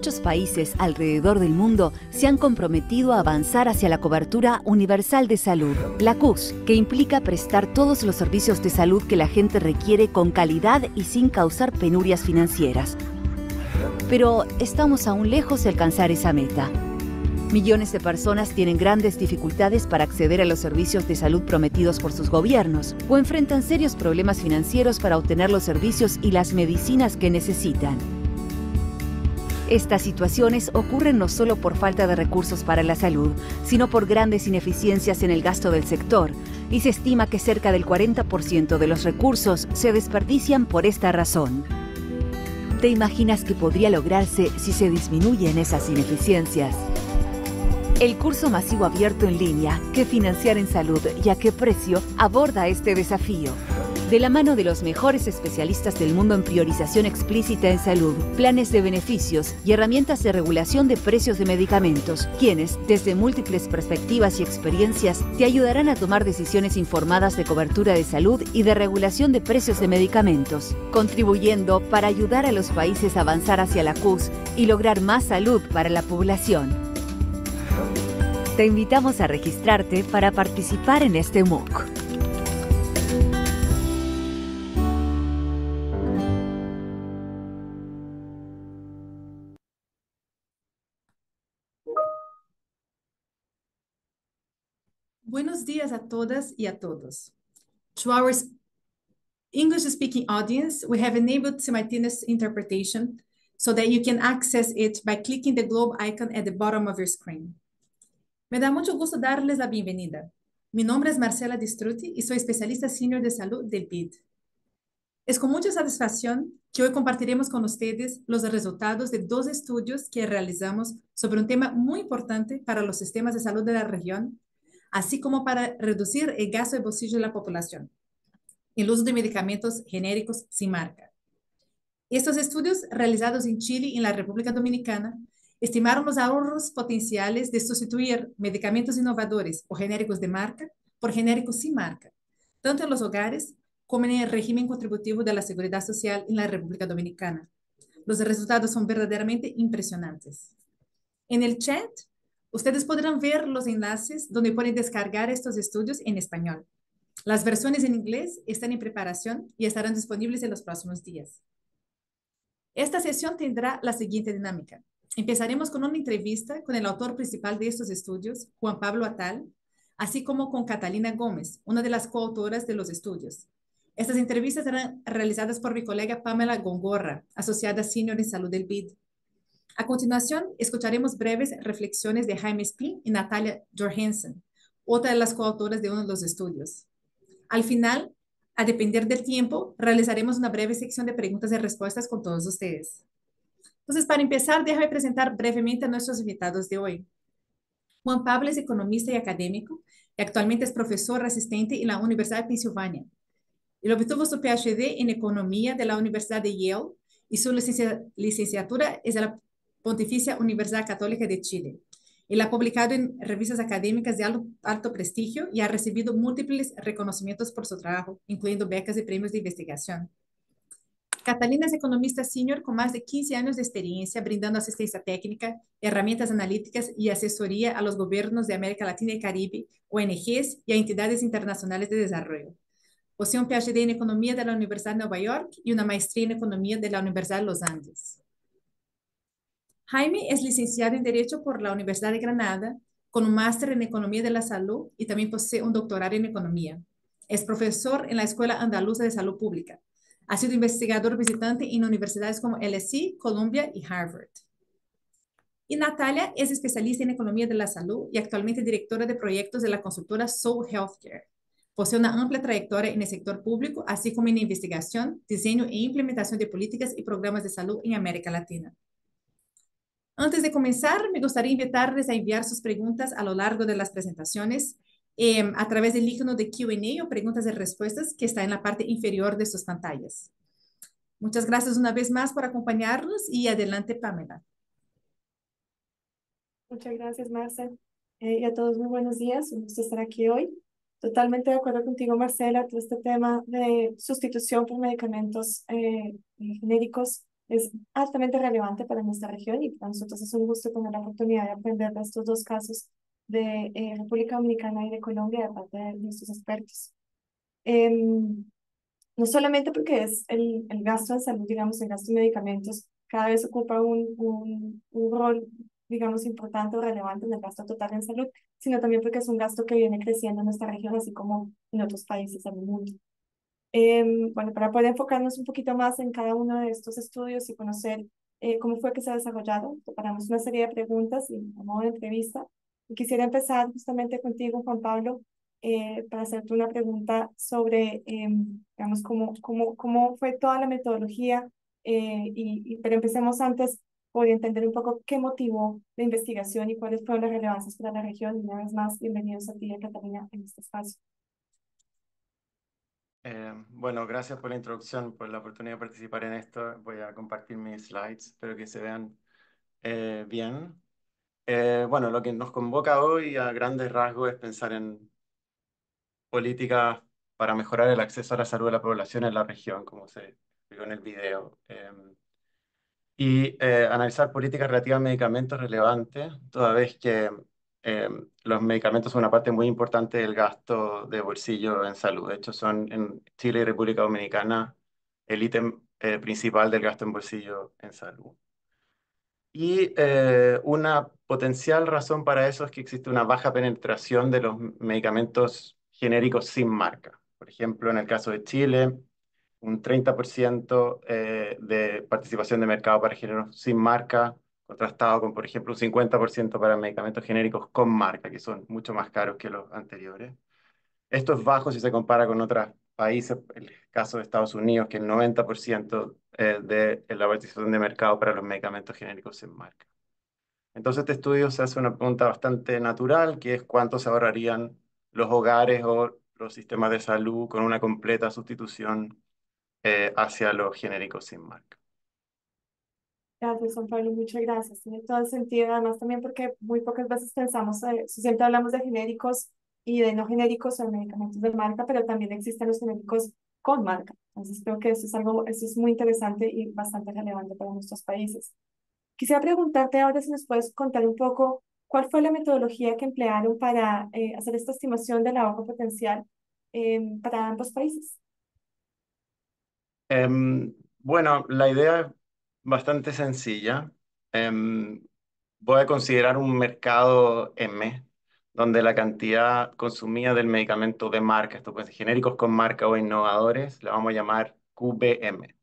muchos países alrededor del mundo se han comprometido a avanzar hacia la cobertura universal de salud, la CUS, que implica prestar todos los servicios de salud que la gente requiere con calidad y sin causar penurias financieras. Pero estamos aún lejos de alcanzar esa meta. Millones de personas tienen grandes dificultades para acceder a los servicios de salud prometidos por sus gobiernos o enfrentan serios problemas financieros para obtener los servicios y las medicinas que necesitan. Estas situaciones ocurren no solo por falta de recursos para la salud, sino por grandes ineficiencias en el gasto del sector, y se estima que cerca del 40% de los recursos se desperdician por esta razón. ¿Te imaginas que podría lograrse si se disminuyen esas ineficiencias? El curso masivo abierto en línea, ¿Qué financiar en salud y a qué precio?, aborda este desafío de la mano de los mejores especialistas del mundo en priorización explícita en salud, planes de beneficios y herramientas de regulación de precios de medicamentos, quienes, desde múltiples perspectivas y experiencias, te ayudarán a tomar decisiones informadas de cobertura de salud y de regulación de precios de medicamentos, contribuyendo para ayudar a los países a avanzar hacia la CUS y lograr más salud para la población. Te invitamos a registrarte para participar en este MOOC. buenos días a todas y a todos. To our English-speaking audience, we have enabled simultaneous interpretation so that you can access it by clicking the globe icon at the bottom of your screen. Me da mucho gusto darles la bienvenida. Mi nombre es Marcela Distrutti y soy especialista senior de salud del BID. Es con mucha satisfacción que hoy compartiremos con ustedes los resultados de dos estudios que realizamos sobre un tema muy importante para los sistemas de salud de la región así como para reducir el gasto de bolsillo de la población. El uso de medicamentos genéricos sin marca. Estos estudios realizados en Chile y en la República Dominicana estimaron los ahorros potenciales de sustituir medicamentos innovadores o genéricos de marca por genéricos sin marca, tanto en los hogares como en el régimen contributivo de la Seguridad Social en la República Dominicana. Los resultados son verdaderamente impresionantes. En el chat Ustedes podrán ver los enlaces donde pueden descargar estos estudios en español. Las versiones en inglés están en preparación y estarán disponibles en los próximos días. Esta sesión tendrá la siguiente dinámica. Empezaremos con una entrevista con el autor principal de estos estudios, Juan Pablo Atal, así como con Catalina Gómez, una de las coautoras de los estudios. Estas entrevistas serán realizadas por mi colega Pamela Gongorra, asociada senior en salud del BID, a continuación, escucharemos breves reflexiones de Jaime Spin y Natalia Jorgensen, otra de las coautoras de uno de los estudios. Al final, a depender del tiempo, realizaremos una breve sección de preguntas y respuestas con todos ustedes. Entonces, para empezar, déjame presentar brevemente a nuestros invitados de hoy. Juan Pablo es economista y académico y actualmente es profesor asistente en la Universidad de Pensilvania. Él obtuvo su PhD en Economía de la Universidad de Yale y su licenciatura es de la Pontificia Universidad Católica de Chile. Él ha publicado en revistas académicas de alto, prestigio y ha recibido múltiples reconocimientos por su trabajo, incluyendo becas y premios de investigación. Catalina es economista senior con más de 15 años de experiencia brindando asistencia técnica, herramientas analíticas y asesoría a los gobiernos de América Latina y Caribe, ONGs y a entidades internacionales de desarrollo. Posee un PhD en Economía de la Universidad de Nueva York y una maestría en Economía de la Universidad de los Ángeles. Jaime es licenciado en Derecho por la Universidad de Granada, con un máster en Economía de la Salud y también posee un doctorado en Economía. Es profesor en la Escuela Andaluza de Salud Pública. Ha sido investigador visitante en universidades como LSE, Columbia y Harvard. Y Natalia es especialista en Economía de la Salud y actualmente directora de proyectos de la consultora Soul Healthcare. Posee una amplia trayectoria en el sector público, así como en investigación, diseño e implementación de políticas y programas de salud en América Latina. Antes de comenzar, me gustaría invitarles a enviar sus preguntas a lo largo de las presentaciones em, a través del ícono de Q&A o preguntas y respuestas que está en la parte inferior de sus pantallas. Muchas gracias una vez más por acompañarnos y adelante, Pamela. Muchas gracias, Marcela. Eh, y a todos muy buenos días, un gusto estar aquí hoy. Totalmente de acuerdo contigo, Marcela, todo este tema de sustitución por medicamentos eh, genéricos es altamente relevante para nuestra región y para nosotros es un gusto tener la oportunidad de aprender de estos dos casos de eh, República Dominicana y de Colombia de parte de nuestros expertos. Em, no solamente porque es el, el gasto en salud, digamos, el gasto en medicamentos, cada vez ocupa un, un, un rol, digamos, importante o relevante en el gasto total en salud, sino también porque es un gasto que viene creciendo en nuestra región, así como en otros países del mundo. Em, bueno, para poder enfocarnos un poquito más en cada uno de estos estudios y conocer eh, cómo fue que se ha desarrollado, preparamos una serie de preguntas y a modo de entrevista. Y quisiera empezar justamente contigo, Juan Pablo, eh, para hacerte una pregunta sobre, em, digamos, cómo, cómo, cómo fue toda la metodología, eh, y, pero empecemos antes por entender un poco qué motivó la investigación y cuáles fueron las relevancias para la región. Y una vez más, bienvenidos a ti, Catalina, en este espacio. Eh, bueno, gracias por la introducción, por la oportunidad de participar en esto. Voy a compartir mis slides, espero que se vean eh, bien. Eh, bueno, lo que nos convoca hoy a grandes rasgos es pensar en políticas para mejorar el acceso a la salud de la población en la región, como se vio en el video, y analizar políticas relativas a medicamentos relevantes, toda vez que Em, los medicamentos son una parte muy importante del gasto de bolsillo en salud. De hecho, son en Chile y República Dominicana el ítem eh, principal del gasto en bolsillo en salud. Y eh, una potencial razón para eso es que existe una baja penetración de los medicamentos genéricos sin marca. Por ejemplo, en el caso de Chile, un 30% eh, de participación de mercado para géneros sin marca, contrastado con, por ejemplo, un 50% para medicamentos genéricos con marca, que son mucho más caros que los anteriores. Esto es bajo si se compara con otros países, el caso de Estados Unidos, que el 90% eh, de la participación de mercado para los medicamentos genéricos sin marca. Entonces, este estudio se hace una pregunta bastante natural, que es cuánto se ahorrarían los hogares o los sistemas de salud con una completa sustitución eh, hacia los genéricos sin marca. Gracias, Juan Pablo, muchas gracias. Tiene todo el sentido, además también porque muy pocas veces pensamos, eh, siempre hablamos de genéricos y de no genéricos o medicamentos de marca, pero también existen los genéricos con marca. Entonces creo que eso es algo, eso es muy interesante y bastante relevante para nuestros países. Quisiera preguntarte ahora si nos puedes contar un poco cuál fue la metodología que emplearon para eh, hacer esta estimación del ahorro potencial em, para ambos países. Em, bueno, la idea bastante sencilla. Em, voy a considerar un mercado M, donde la cantidad consumida del medicamento de marca, esto puede genéricos con marca o innovadores, la vamos a llamar QBM.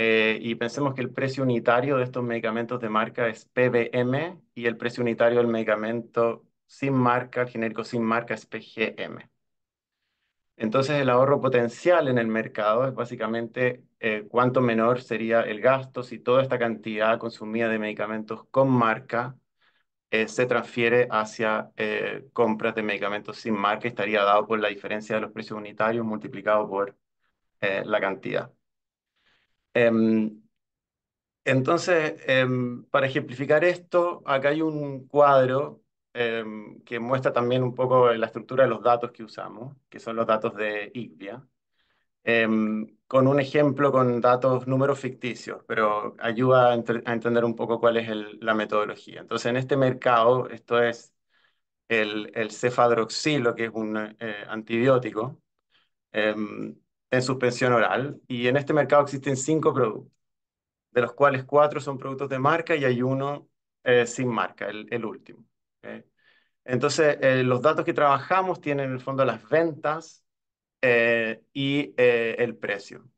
Eh, y pensemos que el precio unitario de estos medicamentos de marca es PBM y el precio unitario del medicamento sin marca, genérico sin marca, es PGM. Entonces el ahorro potencial en el mercado es básicamente eh, cuánto menor sería el gasto si toda esta cantidad consumida de medicamentos con marca eh, se transfiere hacia eh, compras de medicamentos sin marca estaría dado por la diferencia de los precios unitarios multiplicado por la cantidad. Em, entonces, em, para ejemplificar esto, acá hay un cuadro Em, que muestra también un poco la estructura de los datos que usamos, que son los datos de IGVIA, em, con un ejemplo con datos, números ficticios, pero ayuda a, entender un poco cuál es la metodología. Entonces, en este mercado, esto es el, cefadroxilo, que es un eh, antibiótico, em, en suspensión oral, y en este mercado existen cinco productos, de los cuales cuatro son productos de marca y hay uno eh, sin marca, el, último. Eh. Entonces, eh, los datos que trabajamos tienen en el fondo las ventas eh, y eh, el precio.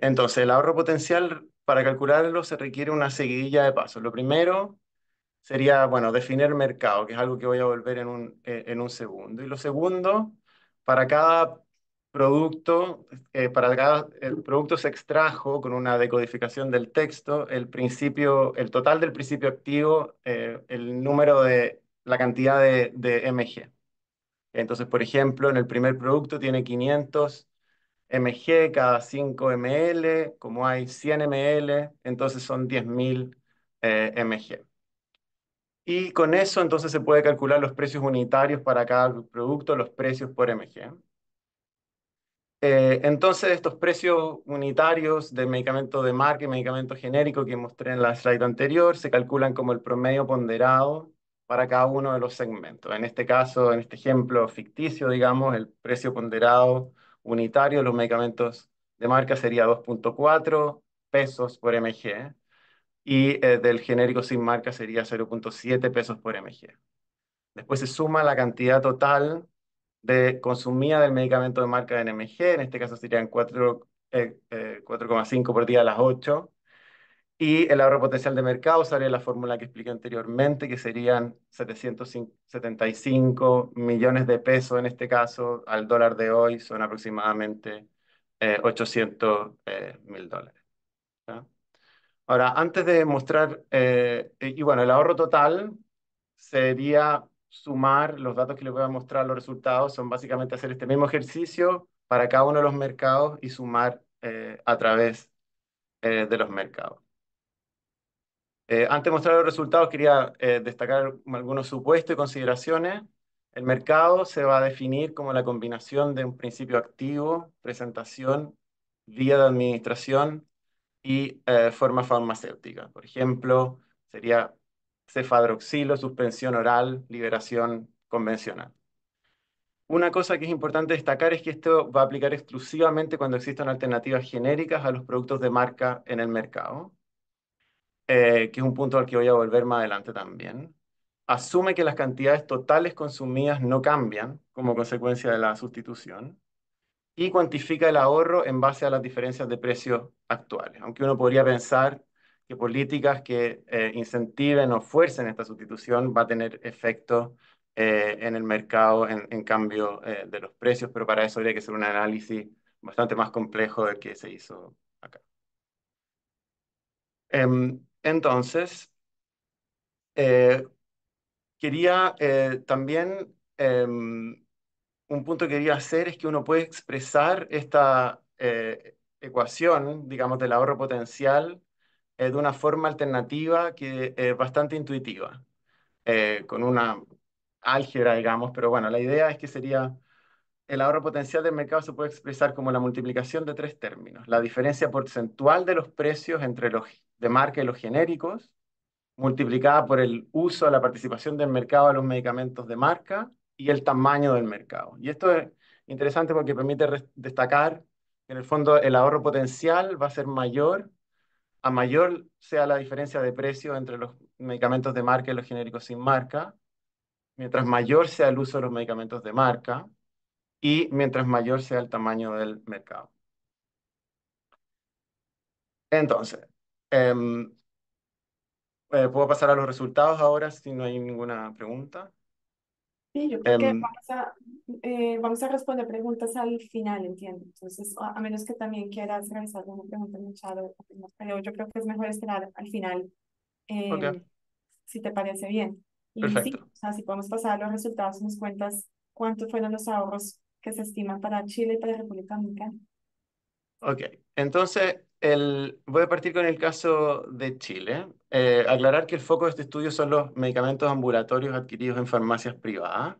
entonces, el ahorro potencial para calcularlo se requiere una seguidilla de pasos. Lo primero sería, bueno, definir mercado, que es algo que voy a volver en un, en un segundo. Y lo segundo, para cada producto, eh, para cada el producto se extrajo con una decodificación del texto el principio, el total del principio activo, eh, el número de la cantidad de, MG. Entonces, por ejemplo, en el primer producto tiene 500 MG cada 5 ml, como hay 100 ml, entonces son 10.000 MG. Eh, y con eso entonces se puede calcular los precios unitarios para cada producto, los precios por MG. Eh, entonces, estos precios unitarios de medicamento de marca y medicamento genérico que mostré en la slide anterior se calculan como el promedio ponderado para cada uno de los segmentos. En este caso, en este ejemplo ficticio, digamos, el precio ponderado unitario de los medicamentos de marca sería 2.4 pesos por mg y eh, del genérico sin marca sería 0.7 pesos por mg. Después se suma la cantidad total de, consumía del medicamento de marca de NMG, en este caso serían 4,5 eh, eh, por día a las 8, y el ahorro potencial de mercado sería la fórmula que expliqué anteriormente, que serían 775 millones de pesos en este caso, al dólar de hoy son aproximadamente 800 eh, mil dólares. Ahora, antes de mostrar, y bueno, el ahorro total sería sumar los datos que les voy a mostrar, los resultados, son básicamente hacer este mismo ejercicio para cada uno de los mercados y sumar eh, a través eh, de los mercados. Eh, antes de mostrar los resultados, quería destacar algunos supuestos y consideraciones. El mercado se va a definir como la combinación de un principio activo, presentación, vía de administración y forma farmacéutica. Por ejemplo, sería cefadroxilo, suspensión oral, liberación convencional. Una cosa que es importante destacar es que esto va a aplicar exclusivamente cuando existan alternativas genéricas a los productos de marca en el mercado, eh, que es un punto al que voy a volver más adelante también. Asume que las cantidades totales consumidas no cambian como consecuencia de la sustitución y cuantifica el ahorro en base a las diferencias de precios actuales. Aunque uno podría pensar que políticas que eh, incentiven o fuercen esta sustitución va a tener efecto eh, en el mercado en, cambio eh, de los precios, pero para eso habría que hacer un análisis bastante más complejo del que se hizo acá. Em, entonces, quería también, em, un punto que quería hacer es que uno puede expresar esta ecuación, digamos, del ahorro potencial de una forma alternativa que es bastante intuitiva, eh, con una álgebra, digamos, pero bueno, la idea es que sería el ahorro potencial del mercado se puede expresar como la multiplicación de tres términos, la diferencia porcentual de los precios entre los de marca y los genéricos, multiplicada por el uso de la participación del mercado de los medicamentos de marca y el tamaño del mercado. Y esto es interesante porque permite destacar que en el fondo el ahorro potencial va a ser mayor a mayor sea la diferencia de precio entre los medicamentos de marca y los genéricos sin marca, mientras mayor sea el uso de los medicamentos de marca y mientras mayor sea el tamaño del mercado. Entonces, em, eh, puedo pasar a los resultados ahora si no hay ninguna pregunta. Sí, yo creo que em, eh, vamos a, responder preguntas al final, entiendo. Entonces, a, menos que también quieras realizar alguna pregunta en el chat, pero yo creo que es mejor esperar al final, em, si te parece bien. Perfecto. o sea, si podemos pasar los resultados, nos cuentas cuántos fueron los ahorros que se estiman para Chile y para República Dominicana. Ok, entonces voy a partir con el caso de Chile. Eh, aclarar que el foco de este estudio son los medicamentos ambulatorios adquiridos en farmacias privadas.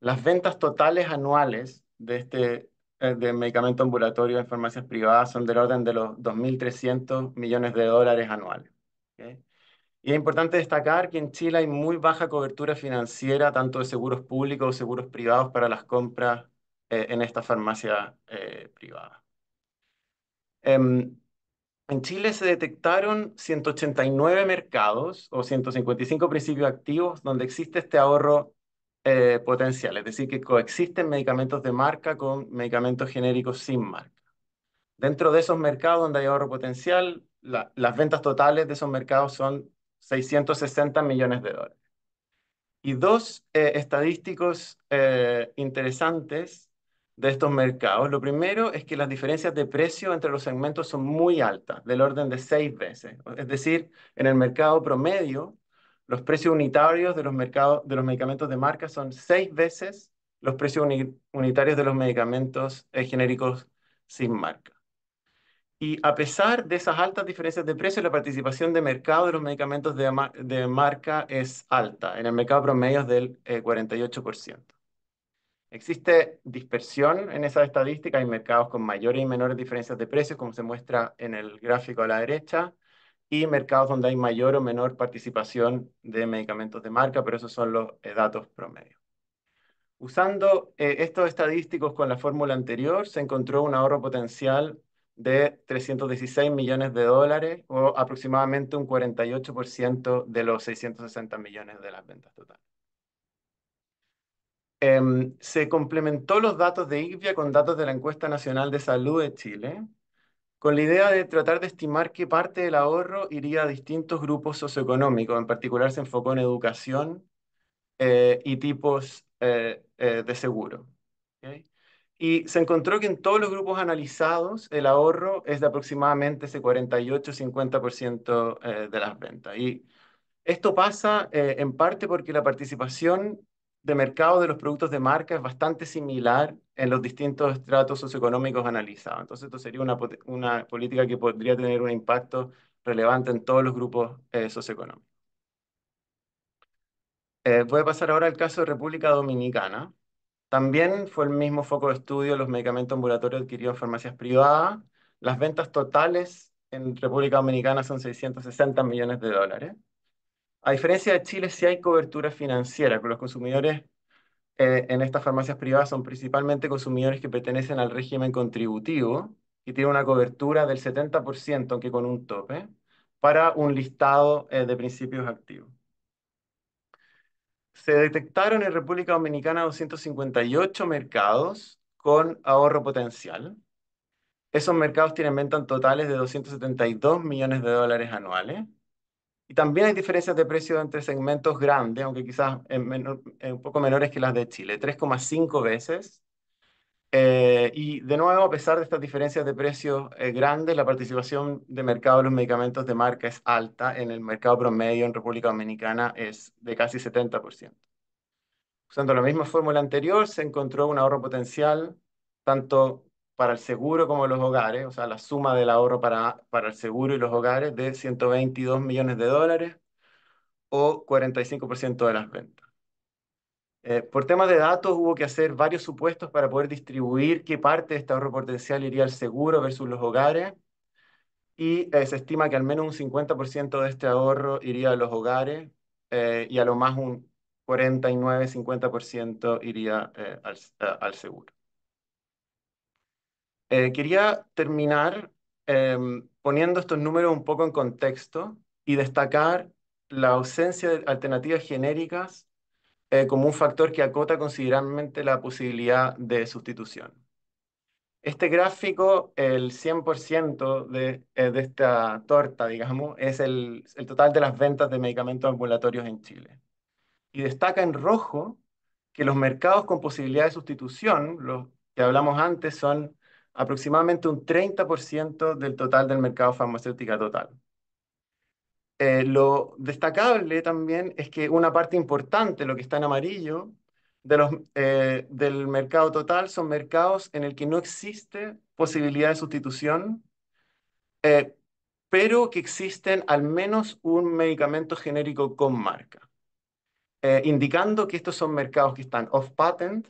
Las ventas totales anuales de este eh, de medicamento ambulatorio en farmacias privadas son del orden de los 2.300 millones de dólares anuales. Y es importante destacar que en Chile hay muy baja cobertura financiera, tanto de seguros públicos o seguros privados, para las compras eh, en esta farmacia privada. Em, en Chile se detectaron 189 mercados o 155 principios activos donde existe este ahorro eh, potencial, es decir, que coexisten medicamentos de marca con medicamentos genéricos sin marca. Dentro de esos mercados donde hay ahorro potencial, las ventas totales de esos mercados son 660 millones de dólares. Y dos eh, estadísticos eh, interesantes de estos mercados, lo primero es que las diferencias de precio entre los segmentos son muy altas, del orden de seis veces. Es decir, en el mercado promedio, los precios unitarios de los, mercados, de los medicamentos de marca son seis veces los precios unitarios de los medicamentos eh, genéricos sin marca. Y a pesar de esas altas diferencias de precio, la participación de mercado de los medicamentos de, marca es alta. En el mercado promedio es del 48%. Eh, Existe dispersión en esas estadísticas, hay mercados con mayores y menores diferencias de precios, como se muestra en el gráfico a la derecha, y mercados donde hay mayor o menor participación de medicamentos de marca, pero esos son los eh, datos promedio. Usando eh, estos estadísticos con la fórmula anterior, se encontró un ahorro potencial de 316 millones de dólares o aproximadamente un 48% de los 660 millones de las ventas totales. Em, se complementó los datos de IGVIA con datos de la Encuesta Nacional de Salud de Chile, con la idea de tratar de estimar qué parte del ahorro iría a distintos grupos socioeconómicos. En particular se enfocó en educación eh, y tipos eh, eh, de seguro. Y se encontró que en todos los grupos analizados el ahorro es de aproximadamente ese 48-50% de las ventas. Y esto pasa en parte porque la participación de mercado de los productos de marca es bastante similar en los distintos estratos socioeconómicos analizados. Entonces, esto sería una, una política que podría tener un impacto relevante en todos los grupos eh, socioeconómicos. Eh, voy a pasar ahora al caso de República Dominicana. También fue el mismo foco de estudio los medicamentos ambulatorios adquiridos en farmacias privadas. Las ventas totales en República Dominicana son 660 millones de dólares. A diferencia de Chile, sí hay cobertura financiera, con los consumidores eh, en estas farmacias privadas son principalmente consumidores que pertenecen al régimen contributivo, y tienen una cobertura del 70%, aunque con un tope, para un listado eh, de principios activos. Se detectaron en República Dominicana 258 mercados con ahorro potencial. Esos mercados tienen ventas totales de 272 millones de dólares anuales y también hay diferencias de precio entre segmentos grandes, aunque quizás un poco menores que las de Chile, 3,5 veces. Eh, y de nuevo, a pesar de estas diferencias de precios eh, grandes, la participación de mercado de los medicamentos de marca es alta. En el mercado promedio en República Dominicana es de casi 70%. Usando la misma fórmula anterior, se encontró un ahorro potencial tanto para el seguro como los hogares, o sea, la suma del ahorro para, para el seguro y los hogares de 122 millones de dólares o 45% de las ventas. Eh, por temas de datos hubo que hacer varios supuestos para poder distribuir qué parte de este ahorro potencial iría al seguro versus los hogares y eh, se estima que al menos un 50% de este ahorro iría a los hogares eh, y a lo más un 49-50% iría al seguro. Eh, quería terminar em, poniendo estos números un poco en contexto y destacar la ausencia de alternativas genéricas eh, como un factor que acota considerablemente la posibilidad de sustitución. Este gráfico, el 100% de, eh, de, esta torta, digamos, es el, el total de las ventas de medicamentos ambulatorios en Chile. Y destaca en rojo que los mercados con posibilidad de sustitución, los que hablamos antes, son aproximadamente un 30% del total del mercado farmacéutico total. Eh, lo destacable también es que una parte importante, lo que está en amarillo, de los, eh, del mercado total son mercados en el que no existe posibilidad de sustitución, eh, pero que existen al menos un medicamento genérico con marca, indicando que estos son mercados que están off-patent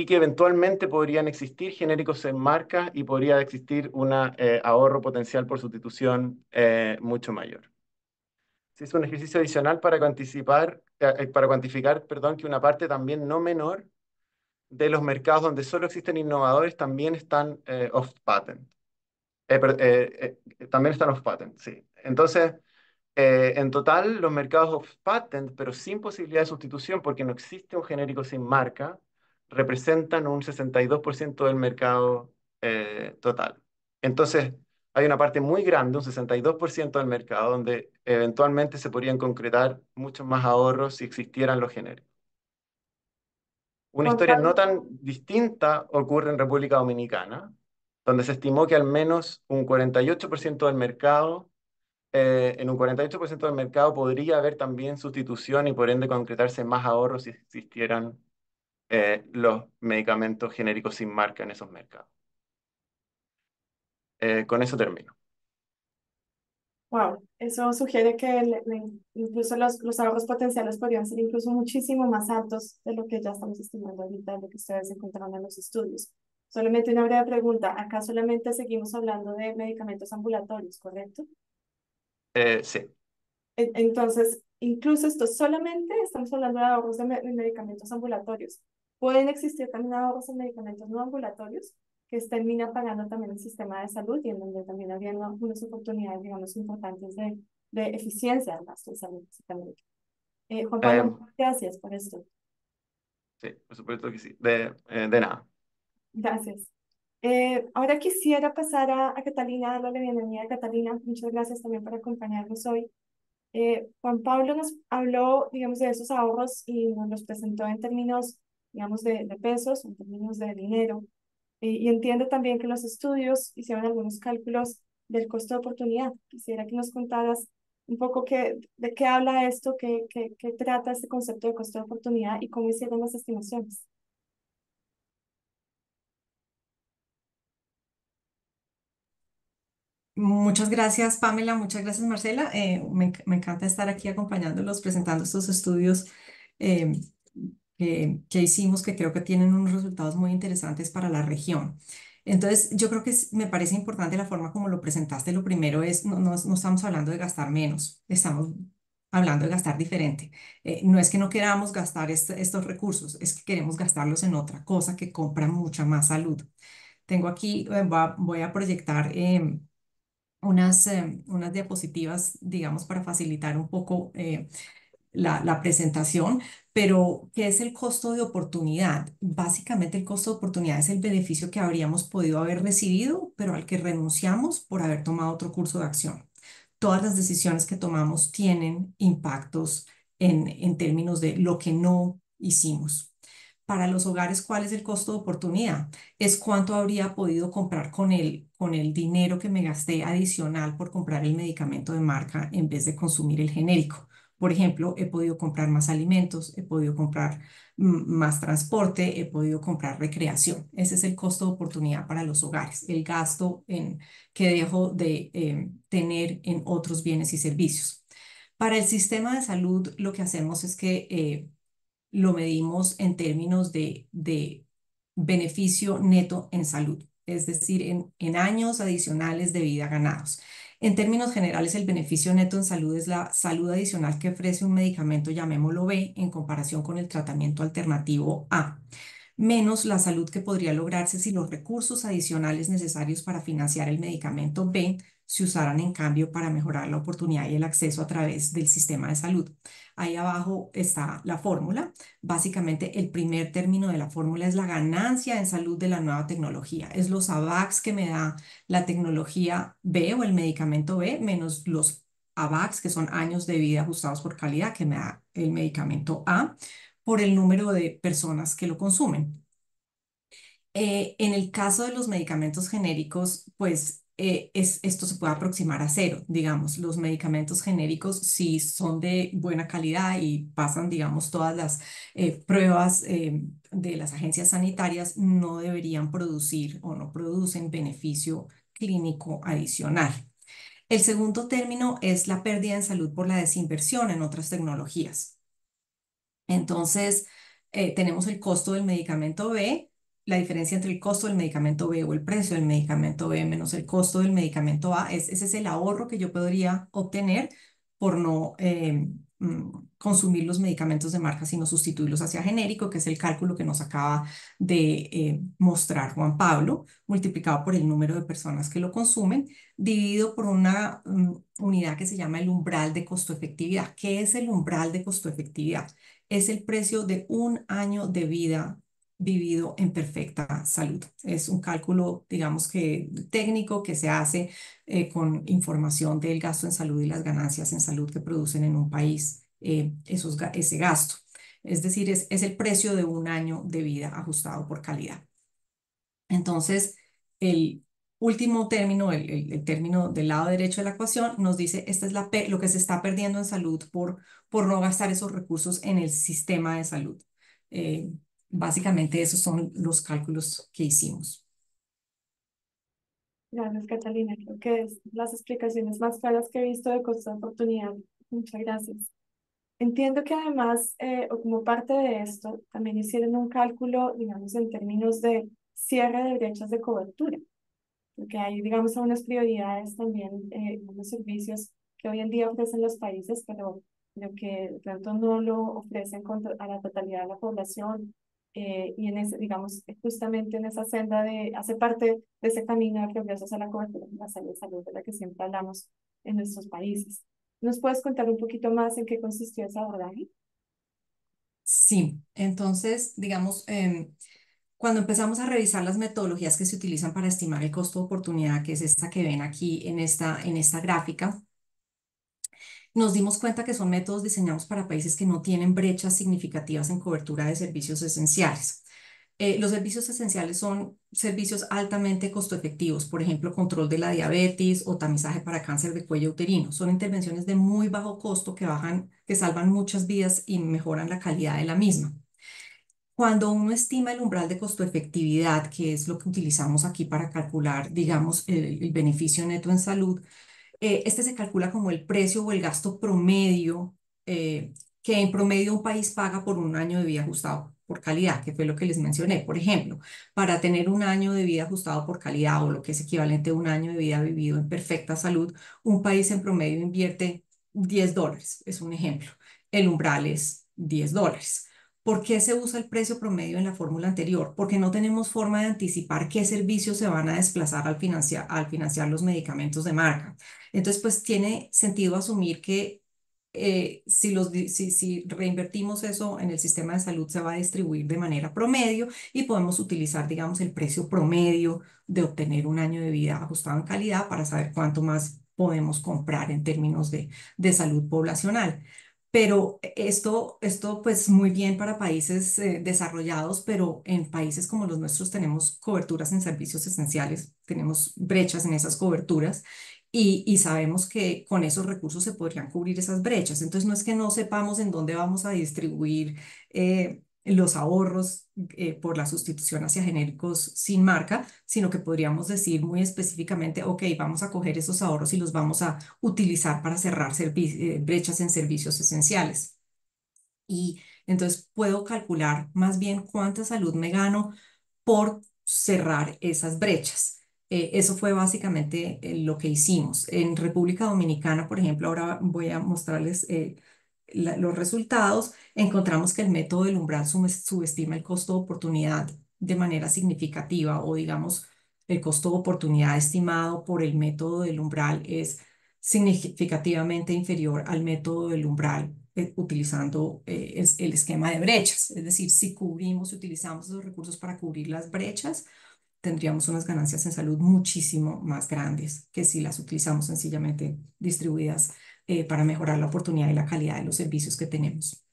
y que eventualmente podrían existir genéricos en marca y podría existir un eh, ahorro potencial por sustitución eh, mucho mayor. Es es un ejercicio adicional para, cuantificar, eh, para cuantificar perdón, que una parte también no menor de los mercados donde solo existen innovadores también están off-patent. también están off-patent, sí. Entonces, en total, los mercados off-patent, pero sin posibilidad de sustitución, porque no existe un genérico sin marca, representan un 62% del mercado eh, total. Entonces, hay una parte muy grande, un 62% del mercado, donde eventualmente se podrían concretar muchos más ahorros si existieran los genéricos. Una historia no tan distinta ocurre en República Dominicana, donde se estimó que al menos un 48% del mercado, eh, en un 48% del mercado podría haber también sustitución y por ende concretarse más ahorros si existieran eh, los medicamentos genéricos sin marca en esos mercados. Eh, con eso termino. Wow, eso sugiere que incluso los, los, ahorros potenciales podrían ser incluso muchísimo más altos de lo que ya estamos estimando ahorita, de lo que ustedes encontraron en los estudios. Solamente una breve pregunta, acá solamente seguimos hablando de medicamentos ambulatorios, ¿correcto? Eh, sí. Entonces, incluso esto solamente estamos hablando de ahorros de medicamentos ambulatorios. Pueden existir también ahorros en medicamentos no ambulatorios, que termina pagando también el sistema de salud y en donde también había unas oportunidades, digamos, importantes de, de eficiencia además de salud. Juan Pablo, muchas em, gracias por esto. Sí, por supuesto que sí. De, eh, de nada. Gracias. Eh, ahora quisiera pasar a, a Catalina, darle la bienvenida a Catalina. Muchas gracias también por acompañarnos hoy. Eh, Juan Pablo nos habló, digamos, de esos ahorros y nos los presentó en términos digamos, de, de pesos, en términos de dinero. Y, y entiendo también que los estudios hicieron algunos cálculos del costo de oportunidad. Quisiera que nos contaras un poco qué, de qué habla esto, qué, qué, qué trata este concepto de costo de oportunidad y cómo hicieron las estimaciones. Muchas gracias, Pamela. Muchas gracias, Marcela. Eh, me, me, encanta estar aquí acompañándolos, presentando estos estudios eh, que, hicimos que creo que tienen unos resultados muy interesantes para la región. Entonces, yo creo que me parece importante la forma como lo presentaste. Lo primero es, no, no, estamos hablando de gastar menos, estamos hablando de gastar diferente. Eh, no es que no queramos gastar estos recursos, es que queremos gastarlos en otra cosa que compra mucha más salud. Tengo aquí, eh, voy a proyectar eh, unas, unas diapositivas, digamos, para facilitar un poco la, presentación, pero ¿qué es el costo de oportunidad? Básicamente el costo de oportunidad es el beneficio que habríamos podido haber recibido, pero al que renunciamos por haber tomado otro curso de acción. Todas las decisiones que tomamos tienen impactos en, términos de lo que no hicimos. Para los hogares, ¿cuál es el costo de oportunidad? Es cuánto habría podido comprar con el, con el dinero que me gasté adicional por comprar el medicamento de marca en vez de consumir el genérico. Por ejemplo, he podido comprar más alimentos, he podido comprar mm, más transporte, he podido comprar recreación. Ese es el costo de oportunidad para los hogares, el gasto en, que dejo de eh, tener en otros bienes y servicios. Para el sistema de salud, lo que hacemos es que eh, lo medimos en términos de, beneficio neto en salud, es decir, en años adicionales de vida ganados. En términos generales, el beneficio neto en salud es la salud adicional que ofrece un medicamento, llamémoslo B, en comparación con el tratamiento alternativo A menos la salud que podría lograrse si los recursos adicionales necesarios para financiar el medicamento B se usaran en cambio para mejorar la oportunidad y el acceso a través del sistema de salud. Ahí abajo está la fórmula. Básicamente el primer término de la fórmula es la ganancia en salud de la nueva tecnología. Es los AVAX que me da la tecnología B o el medicamento B menos los AVAX, que son años de vida ajustados por calidad, que me da el medicamento A, por el número de personas que lo consumen. Eh, en el caso de los medicamentos genéricos, pues eh, es, esto se puede aproximar a cero. Digamos, los medicamentos genéricos, si son de buena calidad y pasan, digamos, todas las eh, pruebas eh, de las agencias sanitarias, no deberían producir o no producen beneficio clínico adicional. El segundo término es la pérdida en salud por la desinversión en otras tecnologías. Entonces, tenemos el costo del medicamento B, la diferencia entre el costo del medicamento B o el precio del medicamento B menos el costo del medicamento A, es, ese es el ahorro que yo podría obtener por no eh, mm, consumir los medicamentos de marca, sino sustituirlos hacia genérico, que es el cálculo que nos acaba de eh, mostrar Juan Pablo, multiplicado por el número de personas que lo consumen, dividido por una mm, unidad que se llama el umbral de costo efectividad. ¿Qué es el umbral de costo efectividad? Es el precio de un año de vida vivido en perfecta salud. Es un cálculo, digamos que técnico que se hace eh, con información del gasto en salud y las ganancias en salud que producen en un país eh, esos, ese gasto. Es decir, es, el precio de un año de vida ajustado por calidad. Entonces, el último término, el, término del lado derecho de la ecuación, nos dice, esta es la, lo que se está perdiendo en salud por, por no gastar esos recursos en el sistema de salud. Eh, básicamente esos son los cálculos que hicimos. Gracias, Catalina. Creo que es las explicaciones más claras que he visto de costo de oportunidad. Muchas gracias. Entiendo que además, eh, o como parte de esto, también hicieron un cálculo, digamos, en términos de cierre de brechas de cobertura, porque hay, digamos, algunas prioridades también, eh, unos servicios que hoy en día ofrecen los países, pero lo que de pronto no lo ofrecen a la totalidad de la población eh, y en ese, digamos, justamente en esa senda de, hace parte de ese camino de progresos a la cobertura de de salud de la que siempre hablamos en nuestros países. ¿Nos puedes contar un poquito más en qué consistió ese abordaje? Sí, entonces, digamos, em, cuando empezamos a revisar las metodologías que se utilizan para estimar el costo de oportunidad, que es esta que ven aquí en esta, en esta gráfica, nos dimos cuenta que son métodos diseñados para países que no tienen brechas significativas en cobertura de servicios esenciales. Eh, los servicios esenciales son servicios altamente costo efectivos, por ejemplo, control de la diabetes o tamizaje para cáncer de cuello uterino. Son intervenciones de muy bajo costo que, bajan, que salvan muchas vidas y mejoran la calidad de la misma. Cuando uno estima el umbral de costo efectividad, que es lo que utilizamos aquí para calcular, digamos, el beneficio neto en salud, eh, este se calcula como el precio o el gasto promedio eh, que en promedio un país paga por un año de vida ajustado por calidad, que fue lo que les mencioné. Por ejemplo, para tener un año de vida ajustado por calidad o lo que es equivalente a un año de vida vivido en perfecta salud, un país en promedio invierte 10 dólares, es un ejemplo. El umbral es 10 dólares. ¿Por qué se usa el precio promedio en la fórmula anterior? Porque no tenemos forma de anticipar qué servicios se van a desplazar al financiar los medicamentos de marca. Entonces, pues tiene sentido asumir que eh, si, los, si, reinvertimos eso en el sistema de salud, se va a distribuir de manera promedio y podemos utilizar, digamos, el precio promedio de obtener un año de vida ajustado en calidad para saber cuánto más podemos comprar en términos de, salud poblacional. Pero esto, esto pues muy bien para países eh, desarrollados, pero en países como los nuestros tenemos coberturas en servicios esenciales, tenemos brechas en esas coberturas y, sabemos que con esos recursos se podrían cubrir esas brechas. Entonces no es que no sepamos en dónde vamos a distribuir eh, los ahorros eh, por la sustitución hacia genéricos sin marca, sino que podríamos decir muy específicamente, ok, vamos a coger esos ahorros y los vamos a utilizar para cerrar eh, brechas en servicios esenciales. Y entonces puedo calcular más bien cuánta salud me gano por cerrar esas brechas. Eh, eso fue básicamente eh, lo que hicimos. En República Dominicana, por ejemplo, ahora voy a mostrarles eh, los resultados. Encontramos que el método del umbral subestima el costo de oportunidad de manera significativa o digamos el costo de oportunidad estimado por el método del umbral es significativamente inferior al método del umbral utilizando el esquema de brechas. Es decir, si cubrimos y utilizamos los recursos para cubrir las brechas, tendríamos unas ganancias en salud muchísimo más grandes que si las utilizamos sencillamente distribuidas eh, para mejorar la oportunidad y la calidad de los servicios que tenemos.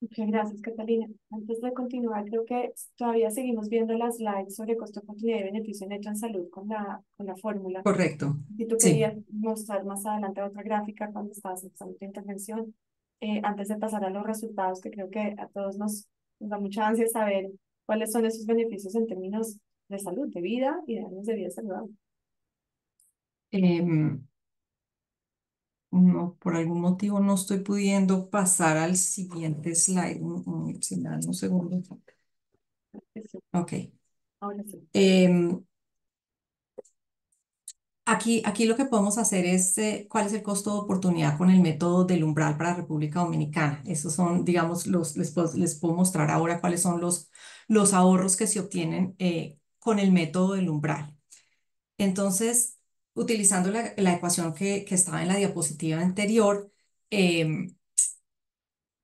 Muchas gracias, Catalina. Antes de continuar, creo que todavía seguimos viendo las slides sobre costo, oportunidad y beneficio en salud con la, con la fórmula. Correcto. Y tú querías mostrar más adelante otra gráfica cuando estabas haciendo tu intervención, eh, antes de pasar a los resultados, que creo que a todos nos, nos da mucha ansia saber ¿Cuáles son esos beneficios en términos de salud, de vida y de años de vida saludable? Em, no, por algún motivo no estoy pudiendo pasar al siguiente slide. Un, segundo. Ok. Em, aquí, aquí, lo que podemos hacer es eh, cuál es el costo de oportunidad con el método del umbral para la República Dominicana. Esos son, digamos, los, les puedo mostrar ahora cuáles son los los ahorros que se obtienen eh, con el método del umbral. Entonces, utilizando la, ecuación que, que, estaba en la diapositiva anterior, em,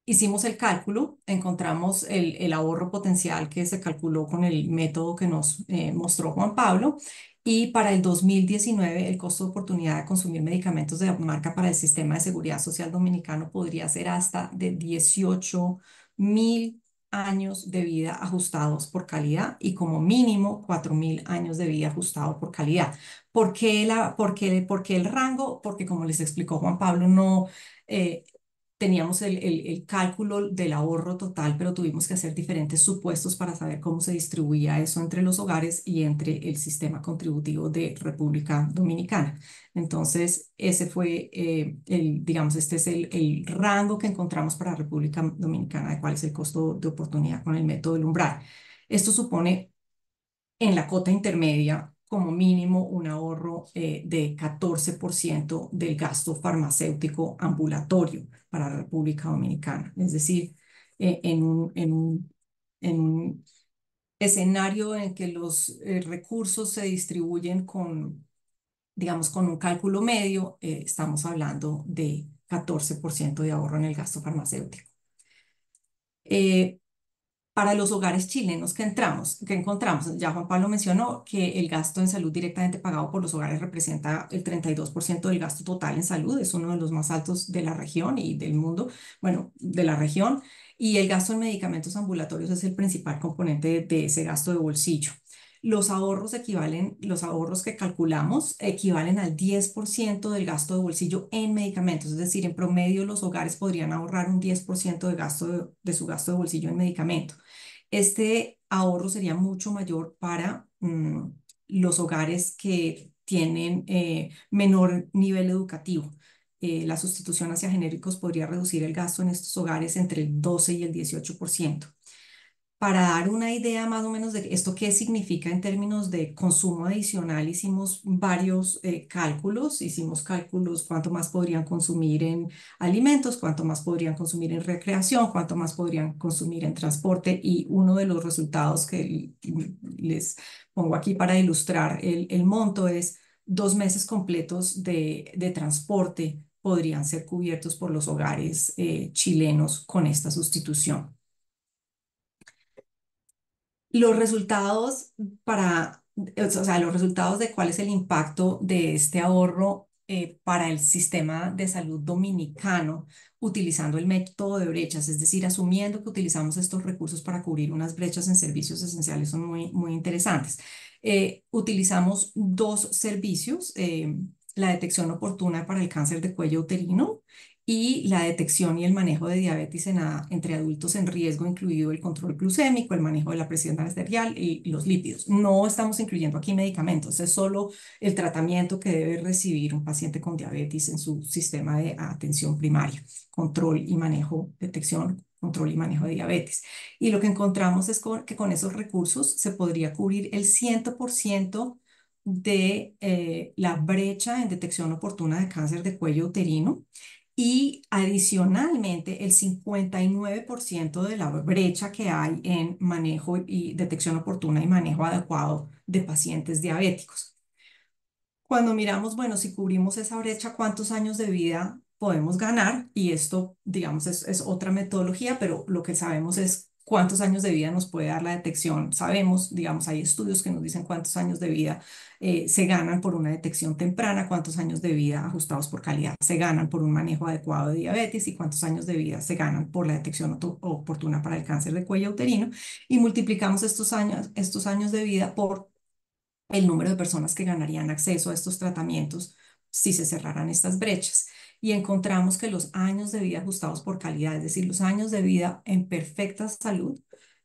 hicimos el cálculo, encontramos el, ahorro potencial que se calculó con el método que nos eh, mostró Juan Pablo y para el 2019 el costo de oportunidad de consumir medicamentos de marca para el sistema de seguridad social dominicano podría ser hasta de 18 mil años de vida ajustados por calidad y como mínimo mil años de vida ajustado por calidad. ¿Por qué, la, porque porque el rango? Porque como les explicó Juan Pablo, no, eh, teníamos el, cálculo del ahorro total, pero tuvimos que hacer diferentes supuestos para saber cómo se distribuía eso entre los hogares y entre el sistema contributivo de República Dominicana. Entonces, ese fue, eh, el, digamos, este es el, rango que encontramos para República Dominicana de cuál es el costo de oportunidad con el método del umbral. Esto supone en la cota intermedia como mínimo un ahorro eh, de 14% del gasto farmacéutico ambulatorio para la República Dominicana. Es decir, eh, en, un, en, un, en un escenario en que los eh, recursos se distribuyen con, digamos, con un cálculo medio, eh, estamos hablando de 14% de ahorro en el gasto farmacéutico para los hogares chilenos que entramos, que encontramos, ya Juan Pablo mencionó que el gasto en salud directamente pagado por los hogares representa el 32% del gasto total en salud, es uno de los más altos de la región y del mundo, bueno, de la región, y el gasto en medicamentos ambulatorios es el principal componente de ese gasto de bolsillo. Los ahorros equivalen, los ahorros que calculamos equivalen al 10% del gasto de bolsillo en medicamentos, es decir, en promedio los hogares podrían ahorrar un 10% de, gasto de, de su gasto de bolsillo en medicamentos. Este ahorro sería mucho mayor para mm, los hogares que tienen eh, menor nivel educativo. Eh, la sustitución hacia genéricos podría reducir el gasto en estos hogares entre el 12 y el 18% para dar una idea más o menos de esto qué significa en términos de consumo adicional, hicimos varios eh, cálculos, hicimos cálculos cuánto más podrían consumir en alimentos, cuánto más podrían consumir en recreación, cuánto más podrían consumir en transporte y uno de los resultados que les pongo aquí para ilustrar el, monto es dos meses completos de, transporte podrían ser cubiertos por los hogares eh, chilenos con esta sustitución los resultados para, sea, los resultados de cuál es el impacto de este ahorro eh, para el sistema de salud dominicano utilizando el método de brechas, es decir, asumiendo que utilizamos estos recursos para cubrir unas brechas en servicios esenciales, son muy, muy interesantes. Eh, utilizamos dos servicios, eh, la detección oportuna para el cáncer de cuello uterino y la detección y el manejo de diabetes en entre adultos en riesgo, incluido el control glucémico, el manejo de la presión arterial y, los lípidos. No estamos incluyendo aquí medicamentos, es solo el tratamiento que debe recibir un paciente con diabetes en su sistema de atención primaria, control y manejo, detección, control y manejo de diabetes. Y lo que encontramos es que con esos recursos se podría cubrir el 100% de eh, la brecha en detección oportuna de cáncer de cuello uterino y adicionalmente, el 59% de la brecha que hay en manejo y detección oportuna y manejo adecuado de pacientes diabéticos. Cuando miramos, bueno, si cubrimos esa brecha, ¿cuántos años de vida podemos ganar? Y esto, digamos, es, es otra metodología, pero lo que sabemos es cuántos años de vida nos puede dar la detección. Sabemos, digamos, hay estudios que nos dicen cuántos años de vida eh, se ganan por una detección temprana, cuántos años de vida ajustados por calidad se ganan por un manejo adecuado de diabetes y cuántos años de vida se ganan por la detección oportuna para el cáncer de cuello uterino. Y multiplicamos estos años, estos años de vida por el número de personas que ganarían acceso a estos tratamientos si se cerraran estas brechas y encontramos que los años de vida ajustados por calidad, es decir, los años de vida en perfecta salud,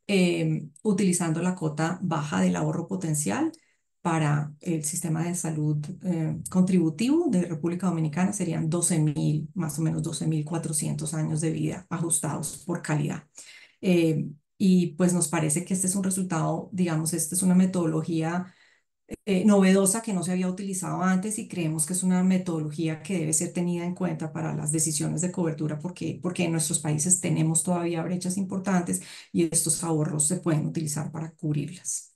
em, utilizando la cota baja del ahorro potencial para el sistema de salud em, contributivo de República Dominicana serían 12.000, más o menos 12.400 años de vida ajustados por calidad. Em, y pues nos parece que este es un resultado, digamos, esta es una metodología eh, novedosa que no se había utilizado antes y creemos que es una metodología que debe ser tenida en cuenta para las decisiones de cobertura porque, porque en nuestros países tenemos todavía brechas importantes y estos ahorros se pueden utilizar para cubrirlas.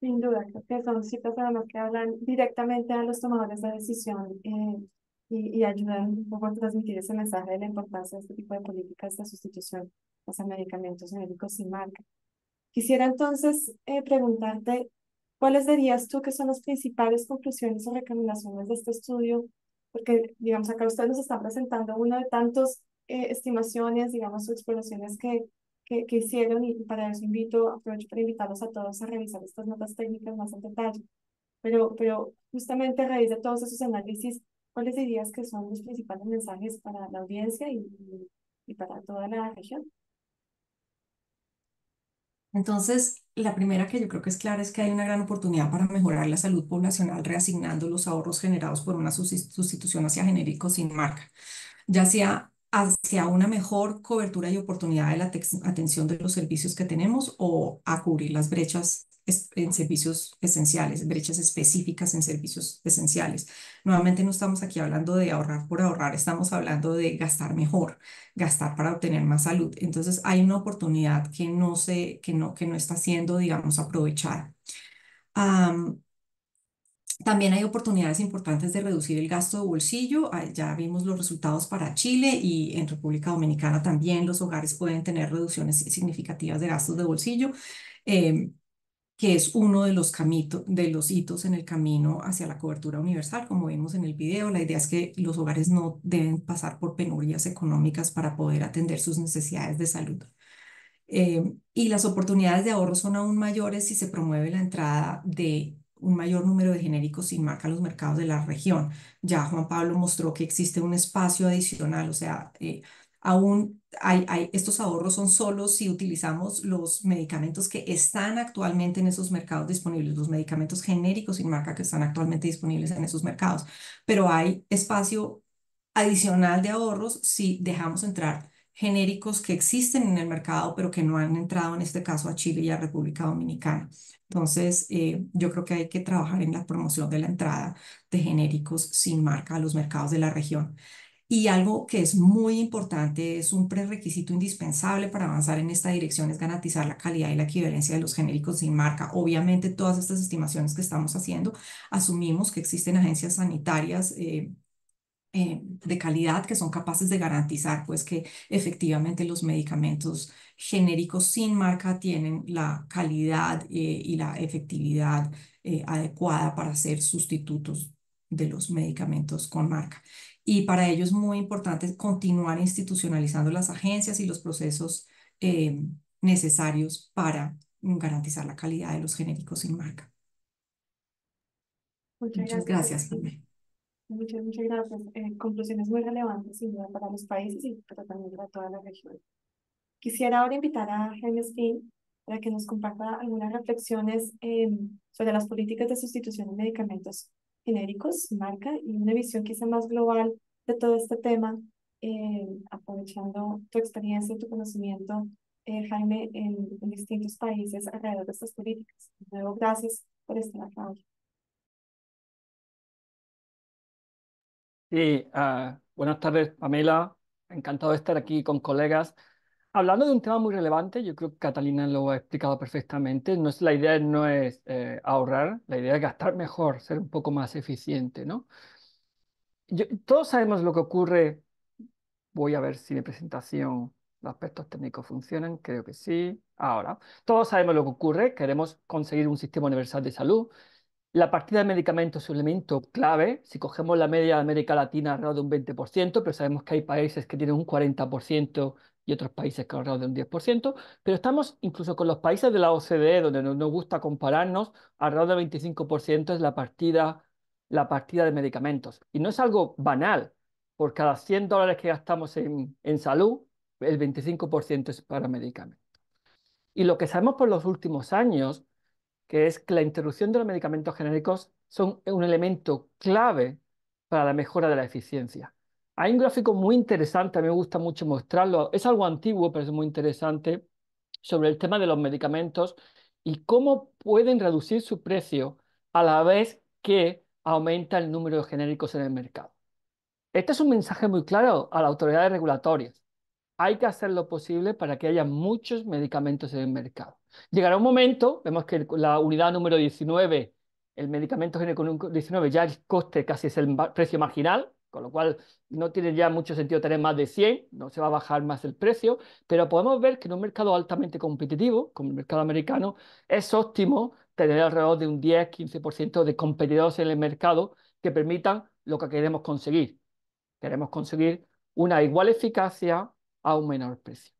Sin duda, creo que son citas además que hablan directamente a los tomadores de decisión eh, y, y, ayudan un poco a transmitir ese mensaje de la importancia de este tipo de políticas de sustitución hacia medicamentos genéricos sin marca. Quisiera entonces eh, preguntarte, ¿cuáles dirías tú que son las principales conclusiones o recomendaciones de este estudio? Porque, digamos, acá usted nos está presentando una de tantas eh, estimaciones, digamos, o exploraciones que, que, hicieron y para eso invito, aprovecho para invitarlos a todos a revisar estas notas técnicas más en detalle. Pero, pero justamente a raíz de todos esos análisis, ¿cuáles dirías que son los principales mensajes para la audiencia y, y para toda la región? Entonces, la primera que yo creo que es clara es que hay una gran oportunidad para mejorar la salud poblacional reasignando los ahorros generados por una sustitución hacia genéricos sin marca, ya sea hacia una mejor cobertura y oportunidad de la atención de los servicios que tenemos o a cubrir las brechas en servicios esenciales, brechas específicas en servicios esenciales. Nuevamente no estamos aquí hablando de ahorrar por ahorrar, estamos hablando de gastar mejor, gastar para obtener más salud. Entonces hay una oportunidad que no, se, que no, que no está siendo, digamos, aprovechada. también hay oportunidades importantes de reducir el gasto de bolsillo. Ah, ya vimos los resultados para Chile y en República Dominicana también los hogares pueden tener reducciones significativas de gastos de bolsillo. Eh, que es uno de los, camito, de los hitos en el camino hacia la cobertura universal, como vimos en el video. La idea es que los hogares no deben pasar por penurias económicas para poder atender sus necesidades de salud. Eh, y las oportunidades de ahorro son aún mayores si se promueve la entrada de un mayor número de genéricos sin marca a los mercados de la región. Ya Juan Pablo mostró que existe un espacio adicional, o sea, eh, aún hay, estos ahorros son solo si utilizamos los medicamentos que están actualmente en esos mercados disponibles, los medicamentos genéricos sin marca que están actualmente disponibles en esos mercados. Pero hay espacio adicional de ahorros si dejamos entrar genéricos que existen en el mercado, pero que no han entrado en este caso a Chile y a República Dominicana. Entonces, eh, yo creo que hay que trabajar en la promoción de la entrada de genéricos sin marca a los mercados de la región. Y algo que es muy importante, es un prerequisito indispensable para avanzar en esta dirección, es garantizar la calidad y la equivalencia de los genéricos sin marca. Obviamente, todas estas estimaciones que estamos haciendo, asumimos que existen agencias sanitarias. Eh, eh, de calidad que son capaces de garantizar pues que efectivamente los medicamentos genéricos sin marca tienen la calidad eh, y la efectividad adecuada para ser sustitutos de los medicamentos con marca y para ello es muy importante continuar institucionalizando las agencias y los procesos eh, necesarios para garantizar la calidad de los genéricos sin marca. Muchas, gracias, Muchas, muchas gracias. Eh, conclusiones muy relevantes sin duda para los países y también para toda la región. Quisiera ahora invitar a Jaime Stein para que nos comparta algunas reflexiones eh, sobre las políticas de sustitución de medicamentos genéricos, marca, y una visión quizá más global de todo este tema, eh, aprovechando tu experiencia y tu conocimiento, eh, Jaime, en, distintos países alrededor de estas políticas. De nuevo, gracias por estar acá hoy. Sí, ah, buenas tardes, Pamela. Encantado de estar aquí con colegas hablando de un tema muy relevante, yo creo que Catalina lo ha explicado perfectamente. No es, la idea no es eh, ahorrar, la idea es gastar mejor, ser un poco más eficiente, ¿no? todos sabemos lo que ocurre. Voy a ver si mi presentación, los aspectos técnicos funcionan, creo que sí. Ahora, todos sabemos lo que ocurre. Queremos conseguir un sistema universal de salud. La partida de medicamentos es un elemento clave. Si cogemos la media de América Latina, alrededor de un 20%, pero sabemos que hay países que tienen un 40% y otros países que alrededor de un 10%, pero estamos incluso con los países de la OCDE, donde nos, gusta compararnos, alrededor del 25% es la partida, la partida de medicamentos. Y no es algo banal. Por cada 100 dólares que gastamos en, en salud, el 25% es para medicamentos. Y lo que sabemos por los últimos años que es que la interrupción de los medicamentos genéricos son un elemento clave para la mejora de la eficiencia. Hay un gráfico muy interesante, a mí me gusta mucho mostrarlo, es algo antiguo, pero es muy interesante, sobre el tema de los medicamentos y cómo pueden reducir su precio a la vez que aumenta el número de genéricos en el mercado. Este es un mensaje muy claro a las autoridades regulatorias. Hay que hacer lo posible para que haya muchos medicamentos en el mercado. Llegará un momento, vemos que la unidad número 19, el medicamento un 19, ya el coste casi es el precio marginal, con lo cual no tiene ya mucho sentido tener más de 100, no se va a bajar más el precio, pero podemos ver que en un mercado altamente competitivo, como el mercado americano, es óptimo tener alrededor de un 10-15% de competidores en el mercado que permitan lo que queremos conseguir. Queremos conseguir una igual eficacia a un menor precio.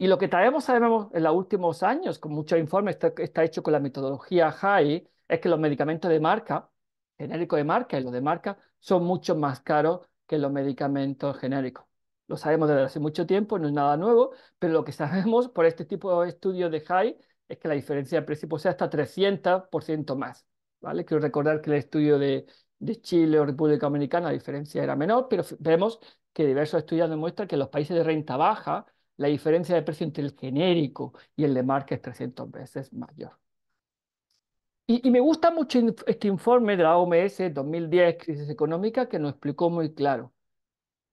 Y lo que sabemos sabemos, en los últimos años, con muchos informes, está, hecho con la metodología HAI, es que los medicamentos de marca, genéricos de marca y los de marca, son mucho más caros que los medicamentos genéricos. Lo sabemos desde hace mucho tiempo, no es nada nuevo, pero lo que sabemos por este tipo de estudios de HAI es que la diferencia de precio sea hasta 300% más. ¿vale? Quiero recordar que el estudio de, de Chile o República Dominicana la diferencia era menor, pero vemos que diversos estudios demuestran que los países de renta baja, la diferencia de precio entre el genérico y el de marca es 300 veces mayor. Y, me gusta mucho este informe de la OMS 2010, Crisis Económica, que nos explicó muy claro.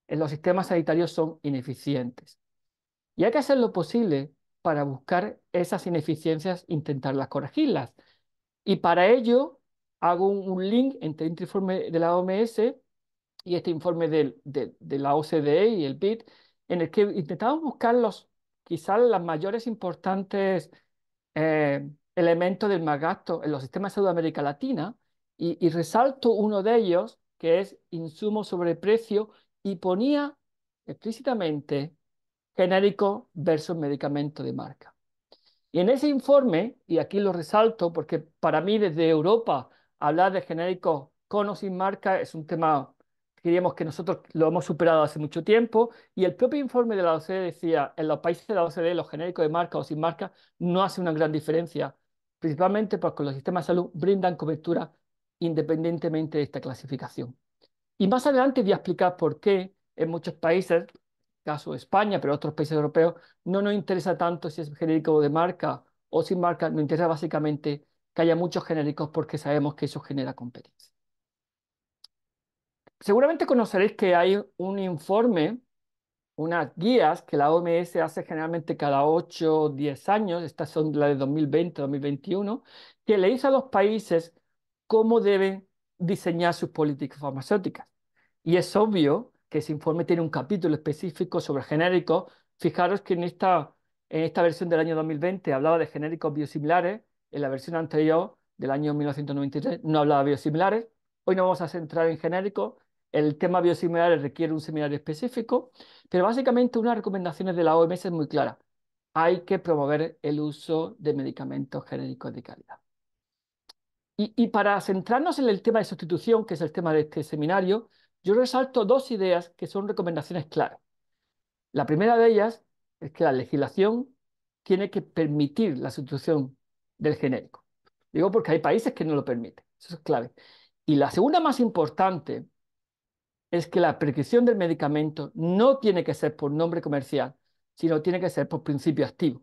Los sistemas sanitarios son ineficientes. Y hay que hacer lo posible para buscar esas ineficiencias, intentarlas corregirlas. Y para ello hago un, link entre este informe de la OMS y este informe de, de la OCDE y el BID, en el que intentamos buscar los, quizás los mayores importantes eh, elementos del gasto en los sistemas de salud Latina y, resalto uno de ellos, que es insumo sobre precio, y ponía explícitamente genérico versus medicamento de marca. Y en ese informe, y aquí lo resalto porque para mí desde Europa hablar de genérico con o sin marca es un tema Queríamos que nosotros lo hemos superado hace mucho tiempo y el propio informe de la OCDE decía, en los países de la OCDE los genéricos de marca o sin marca no hacen una gran diferencia, principalmente porque los sistemas de salud brindan cobertura independientemente de esta clasificación. Y más adelante voy a explicar por qué en muchos países, caso España, pero otros países europeos, no nos interesa tanto si es genérico de marca o sin marca, nos interesa básicamente que haya muchos genéricos porque sabemos que eso genera competencia seguramente conoceréis que hay un informe, unas guías que la OMS hace generalmente cada 8 o 10 años, estas son las de 2020, 2021, que le dice a los países cómo deben diseñar sus políticas farmacéuticas. Y es obvio que ese informe tiene un capítulo específico sobre genéricos. Fijaros que en esta, en esta versión del año 2020 hablaba de genéricos biosimilares, en la versión anterior del año 1993 no hablaba de biosimilares. Hoy nos vamos a centrar en genéricos el tema biosimilares requiere un seminario específico, pero básicamente las recomendaciones de la OMS es muy clara. Hay que promover el uso de medicamentos genéricos de calidad. Y, y para centrarnos en el tema de sustitución, que es el tema de este seminario, yo resalto dos ideas que son recomendaciones claras. La primera de ellas es que la legislación tiene que permitir la sustitución del genérico. Digo porque hay países que no lo permiten. Eso es clave. Y la segunda más importante es que la prescripción del medicamento no tiene que ser por nombre comercial, sino tiene que ser por principio activo.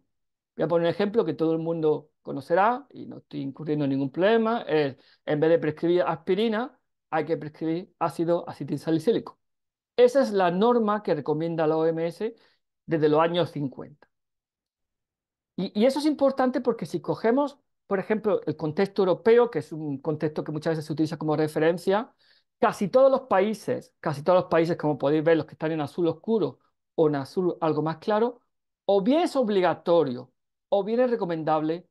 Voy a poner un ejemplo que todo el mundo conocerá y no estoy incurriendo en ningún problema. Es, en vez de prescribir aspirina, hay que prescribir ácido acetilsalicílico. Esa es la norma que recomienda la OMS desde los años 50. Y, y eso es importante porque si cogemos, por ejemplo, el contexto europeo, que es un contexto que muchas veces se utiliza como referencia, Casi todos los países, casi todos los países, como podéis ver, los que están en azul oscuro o en azul algo más claro, o bien es obligatorio o bien es recomendable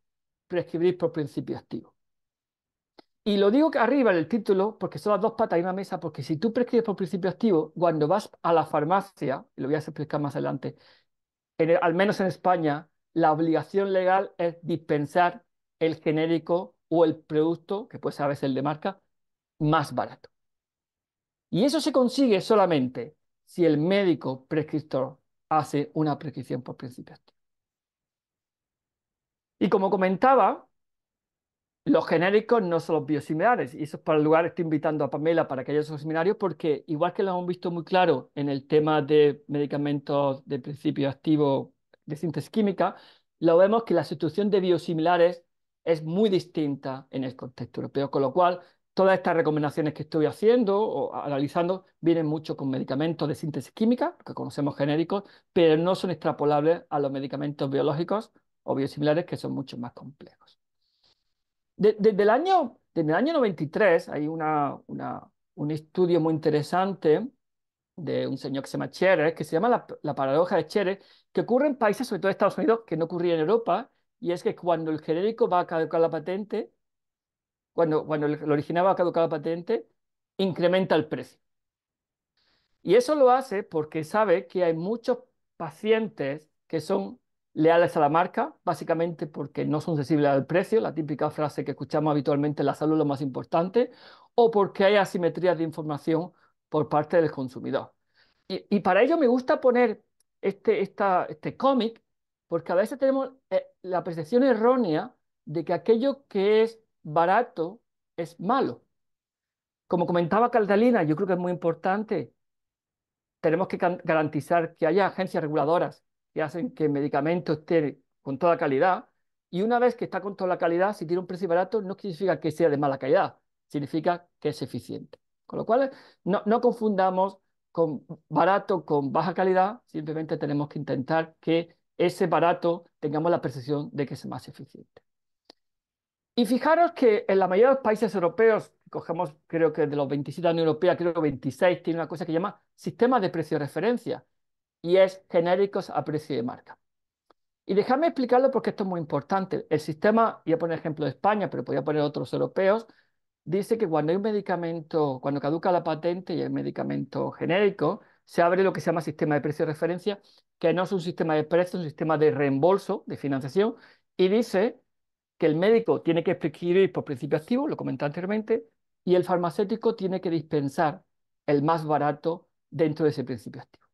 prescribir por principio activo. Y lo digo que arriba en el título porque son las dos patas de una mesa, porque si tú prescribes por principio activo, cuando vas a la farmacia, y lo voy a explicar más adelante, al menos en España, la obligación legal es dispensar el genérico o el producto, que puede ser a veces el de marca, más barato. Y eso se consigue solamente si el médico prescriptor hace una prescripción por principio activo. Y como comentaba, los genéricos no son los biosimilares. Y eso es para el lugar, estoy invitando a Pamela para que haya esos seminarios, porque igual que lo hemos visto muy claro en el tema de medicamentos de principio activo de síntesis química, lo vemos que la situación de biosimilares es muy distinta en el contexto europeo, con lo cual todas estas recomendaciones que estoy haciendo o analizando vienen mucho con medicamentos de síntesis química, que conocemos genéricos, pero no son extrapolables a los medicamentos biológicos o biosimilares, que son mucho más complejos. desde, el año, desde el año 93 hay un estudio muy interesante de un señor que se llama Chérez, que se llama la, paradoja de Cheres, que ocurre en países, sobre todo en Estados Unidos, que no ocurría en Europa, y es que cuando el genérico va a caducar la patente, cuando, lo originaba la patente, incrementa el precio. Y eso lo hace porque sabe que hay muchos pacientes que son leales a la marca, básicamente porque no son sensibles al precio, la típica frase que escuchamos habitualmente, la salud es lo más importante, o porque hay asimetrías de información por parte del consumidor. Y, para ello me gusta poner este, este cómic, porque a veces tenemos eh, la percepción errónea de que aquello que es barato es malo. Como comentaba Caldalina, yo creo que es muy importante. Tenemos que garantizar que haya agencias reguladoras que hacen que el medicamento esté con toda calidad. Y una vez que está con toda la calidad, si tiene un precio barato, no significa que sea de mala calidad, significa que es eficiente. Con lo cual, no, no confundamos con barato con baja calidad, simplemente tenemos que intentar que ese barato tengamos la percepción de que es más eficiente. Y fijaros que en la mayoría de los países europeos, cogemos creo que de los 27 de la Unión Europea, creo que 26 tiene una cosa que llama sistema de precio de referencia y es genéricos a precio de marca. Y déjame explicarlo porque esto es muy importante. El sistema, voy a poner ejemplo de España, pero podría poner otros europeos, dice que cuando hay un medicamento, cuando caduca la patente y el medicamento genérico, se abre lo que se llama sistema de precio de referencia, que no es un sistema de precio es un sistema de reembolso, de financiación, y dice que el médico tiene que prescribir por principio activo, lo comenté anteriormente, y el farmacéutico tiene que dispensar el más barato dentro de ese principio activo.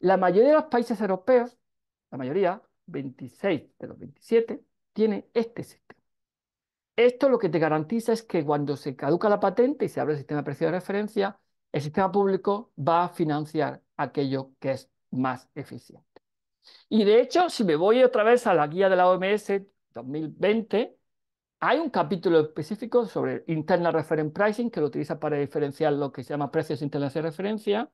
La mayoría de los países europeos, la mayoría, 26 de los 27, tiene este sistema. Esto lo que te garantiza es que cuando se caduca la patente y se abre el sistema de precio de referencia, el sistema público va a financiar aquello que es más eficiente. Y de hecho, si me voy otra vez a la guía de la OMS, 2020, hay un capítulo específico sobre Internal Reference Pricing que lo utiliza para diferenciar lo que se llama precios internos de referencia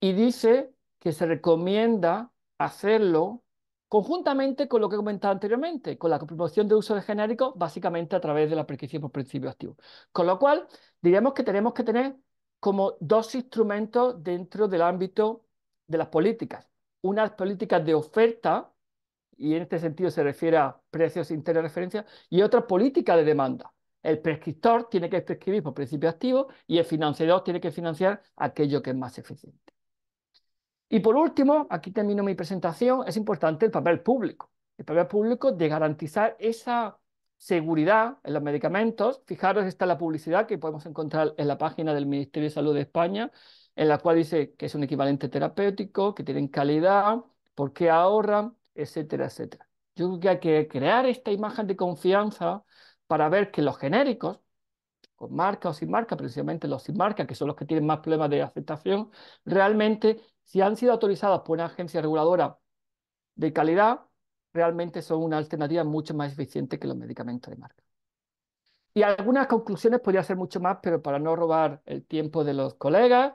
y dice que se recomienda hacerlo conjuntamente con lo que he comentado anteriormente, con la promoción de uso de genéricos, básicamente a través de la prescripción por principio activo. Con lo cual, diríamos que tenemos que tener como dos instrumentos dentro del ámbito de las políticas. Unas políticas de oferta, y en este sentido se refiere a precios sin referencia, y otra política de demanda. El prescriptor tiene que prescribir por principio activo y el financiador tiene que financiar aquello que es más eficiente. Y por último, aquí termino mi presentación, es importante el papel público. El papel público de garantizar esa seguridad en los medicamentos. Fijaros, está la publicidad que podemos encontrar en la página del Ministerio de Salud de España, en la cual dice que es un equivalente terapéutico, que tienen calidad, porque qué ahorran, etcétera, etcétera. Yo creo que hay que crear esta imagen de confianza para ver que los genéricos, con marca o sin marca, precisamente los sin marca, que son los que tienen más problemas de aceptación, realmente, si han sido autorizados por una agencia reguladora de calidad, realmente son una alternativa mucho más eficiente que los medicamentos de marca. Y algunas conclusiones podría ser mucho más, pero para no robar el tiempo de los colegas,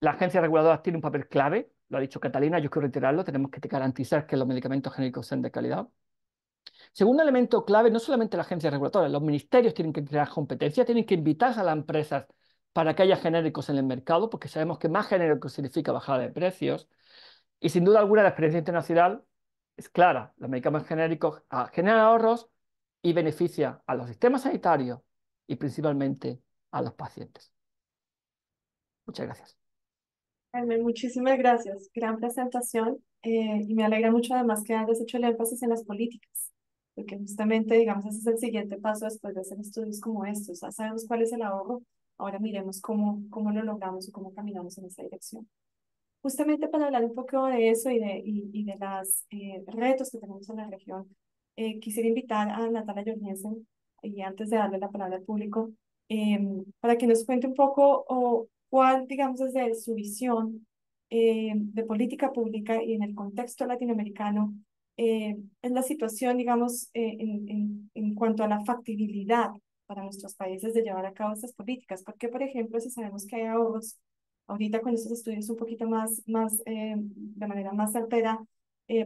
la agencia reguladora tiene un papel clave lo ha dicho Catalina, yo quiero reiterarlo, tenemos que garantizar que los medicamentos genéricos sean de calidad. Segundo elemento clave, no solamente la agencia regulatoria, los ministerios tienen que crear competencia, tienen que invitar a las empresas para que haya genéricos en el mercado, porque sabemos que más genéricos significa bajada de precios. Y sin duda alguna la experiencia internacional es clara, los medicamentos genéricos ah, generan ahorros y beneficia a los sistemas sanitarios y principalmente a los pacientes. Muchas gracias. Carmen, muchísimas gracias. Gran presentación eh, y me alegra mucho además que hayas hecho el énfasis en las políticas, porque justamente, digamos, ese es el siguiente paso después de hacer estudios como estos. Ya sabemos cuál es el ahorro, ahora miremos cómo, cómo lo logramos o cómo caminamos en esa dirección. Justamente para hablar un poco de eso y de, y, de los eh, retos que tenemos en la región, eh, quisiera invitar a Natalia Jorgensen, y antes de darle la palabra al público, em, para que nos cuente un poco o cuál, digamos, desde su visión eh, de política pública y en el contexto latinoamericano eh, es la situación, digamos, eh, en, en, en, cuanto a la factibilidad para nuestros países de llevar a cabo estas políticas. Porque, por ejemplo, si sabemos que hay ahorros, ahorita con estos estudios un poquito más, más de manera más certera,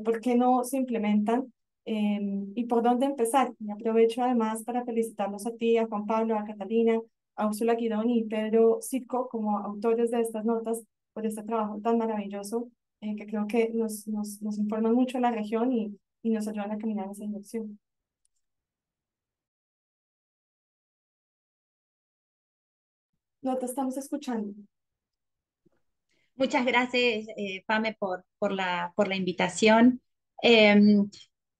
¿por qué no se implementan? ¿Y por dónde empezar? Y aprovecho además para felicitarlos a ti, a Juan Pablo, a Catalina, a Úrsula y Pedro Sitco como autores de estas notas por este trabajo tan maravilloso eh, que creo que nos, nos, informan mucho la región y, nos ayudan a caminar en esa dirección. No estamos escuchando. Muchas gracias, Fame, eh, Pame, por, por, la, por la invitación. Em,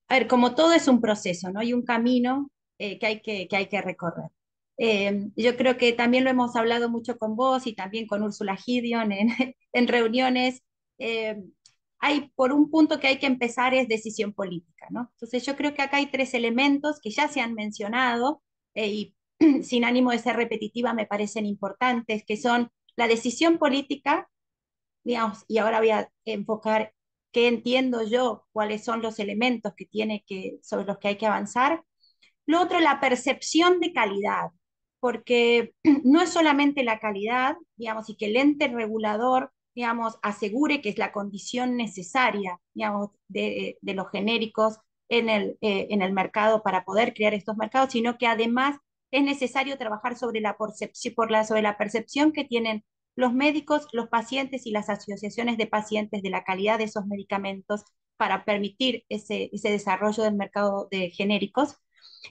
a ver, como todo es un proceso, ¿no? Hay un camino eh, que, hay que hay que recorrer. Eh, yo creo que también lo hemos hablado mucho con vos y también con Úrsula Gideon en, reuniones. Eh, hay por un punto que hay que empezar es decisión política, ¿no? Entonces yo creo que acá hay tres elementos que ya se han mencionado eh, y sin ánimo de ser repetitiva me parecen importantes, que son la decisión política, digamos, y ahora voy a enfocar qué entiendo yo, cuáles son los elementos que tiene que sobre los que hay que avanzar. Lo otro, la percepción de calidad, porque no es solamente la calidad, digamos, y que el ente regulador, digamos, asegure que es la condición necesaria, digamos, de, los genéricos eh, en el, mercado para poder crear estos mercados, sino que además es necesario trabajar sobre la, por la, percepción que tienen los médicos, los pacientes y las asociaciones de pacientes de la calidad de esos medicamentos para permitir ese, ese desarrollo del mercado de genéricos.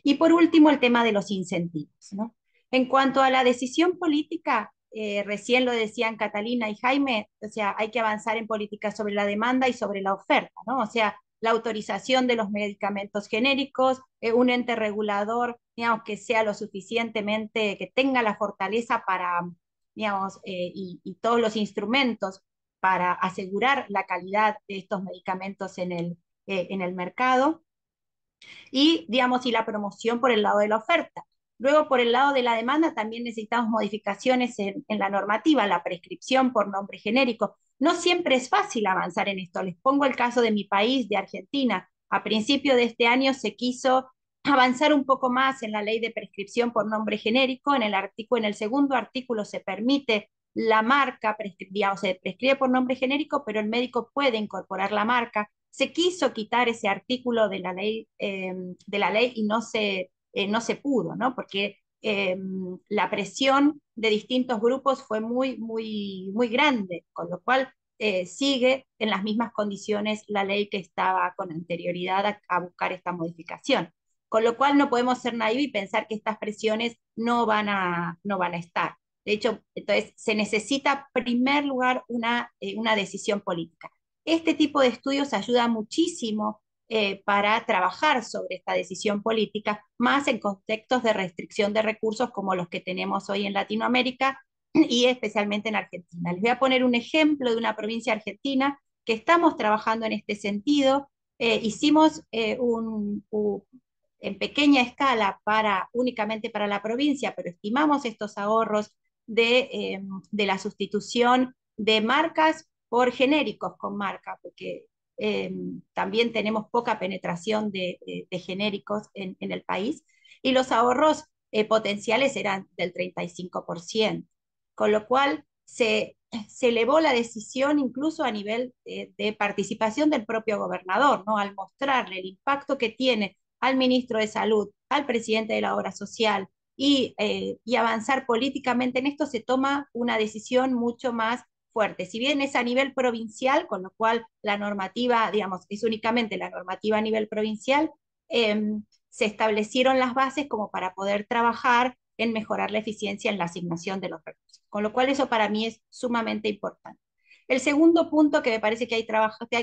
Y por último, el tema de los incentivos. ¿no? En cuanto a la decisión política, eh, recién lo decían Catalina y Jaime, o sea, hay que avanzar en política sobre la demanda y sobre la oferta, ¿no? O sea, la autorización de los medicamentos genéricos, eh, un ente regulador, digamos, que sea lo suficientemente, que tenga la fortaleza para, mm, digamos, eh, y, y, todos los instrumentos para asegurar la calidad de estos medicamentos en el, en el mercado. Y, digamos, y la promoción por el lado de la oferta. Luego, por el lado de la demanda, también necesitamos modificaciones en, la normativa, la prescripción por nombre genérico. No siempre es fácil avanzar en esto. Les pongo el caso de mi país, de Argentina. A principio de este año se quiso avanzar un poco más en la ley de prescripción por nombre genérico. En el, artículo, en el segundo artículo se permite la marca, o se prescribe por nombre genérico, pero el médico puede incorporar la marca. Se quiso quitar ese artículo de la ley, eh, de la ley y no se eh, no se pudo, Porque em, la presión de distintos grupos fue muy, muy, muy grande, con lo cual eh, sigue en las mismas condiciones la ley que estaba con anterioridad a, buscar esta modificación. Con lo cual no podemos ser naivos y pensar que estas presiones no van a, no van a estar. De hecho, entonces se necesita, en primer lugar, una, eh, una decisión política. Este tipo de estudios ayuda muchísimo eh, para trabajar sobre esta decisión política, más en contextos de restricción de recursos como los que tenemos hoy en Latinoamérica y especialmente en Argentina. Les voy a poner un ejemplo de una provincia argentina que estamos trabajando en este sentido. Eh, hicimos eh, un, en pequeña escala para, únicamente para la provincia, pero estimamos estos ahorros de, em, de la sustitución de marcas por genéricos con marca, porque Em, también tenemos poca penetración de, genéricos en, el país, y los ahorros eh, potenciales eran del 35%, con lo cual se, elevó la decisión incluso a nivel de, participación del propio gobernador, ¿no? al mostrarle el impacto que tiene al ministro de Salud, al presidente de la Obra Social, y, eh, y, avanzar políticamente en esto, se toma una decisión mucho más si bien es a nivel provincial, con lo cual la normativa, digamos, es únicamente la normativa a nivel provincial, em, se establecieron las bases como para poder trabajar en mejorar la eficiencia en la asignación de los recursos. Con lo cual eso para mí es sumamente importante. El segundo punto que me parece que hay,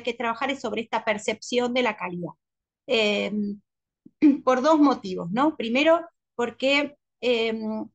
que, trabajar es sobre esta percepción de la calidad. Em, por dos motivos, ¿no? Primero, porque em,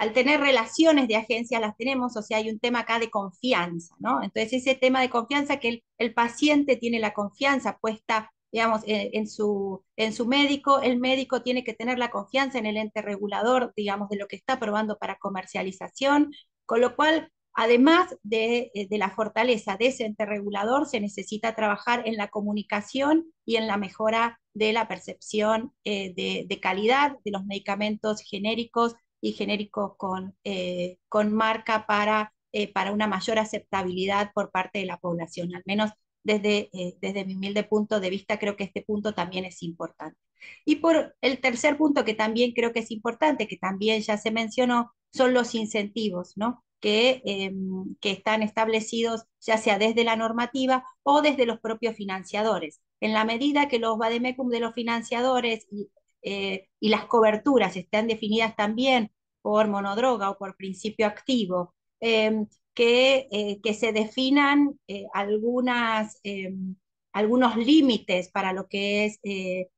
al tener relaciones de agencias las tenemos, o sea, hay un tema acá de confianza, ¿no? Entonces, ese tema de confianza que el, paciente tiene la confianza puesta, digamos, en, su, en su médico, el médico tiene que tener la confianza en el ente regulador, digamos, de lo que está aprobando para comercialización, con lo cual, además eh, de, la fortaleza de ese ente regulador, se necesita trabajar en la comunicación y en la mejora de la percepción eh, de, de calidad de los medicamentos genéricos y genéricos con, eh, con marca para, eh, para una mayor aceptabilidad por parte de la población. Al menos desde, eh, desde mi humilde punto de vista, creo que este punto también es importante. Y por el tercer punto que también creo que es importante, que también ya se mencionó, son los incentivos, ¿no? Que, em, que, están establecidos ya sea desde la normativa o desde los propios financiadores. En la medida que los vademecum de los financiadores y eh, y las coberturas están definidas también por monodroga o por principio activo, em, que, eh, que, se definan eh, algunas, em, algunos límites para lo que es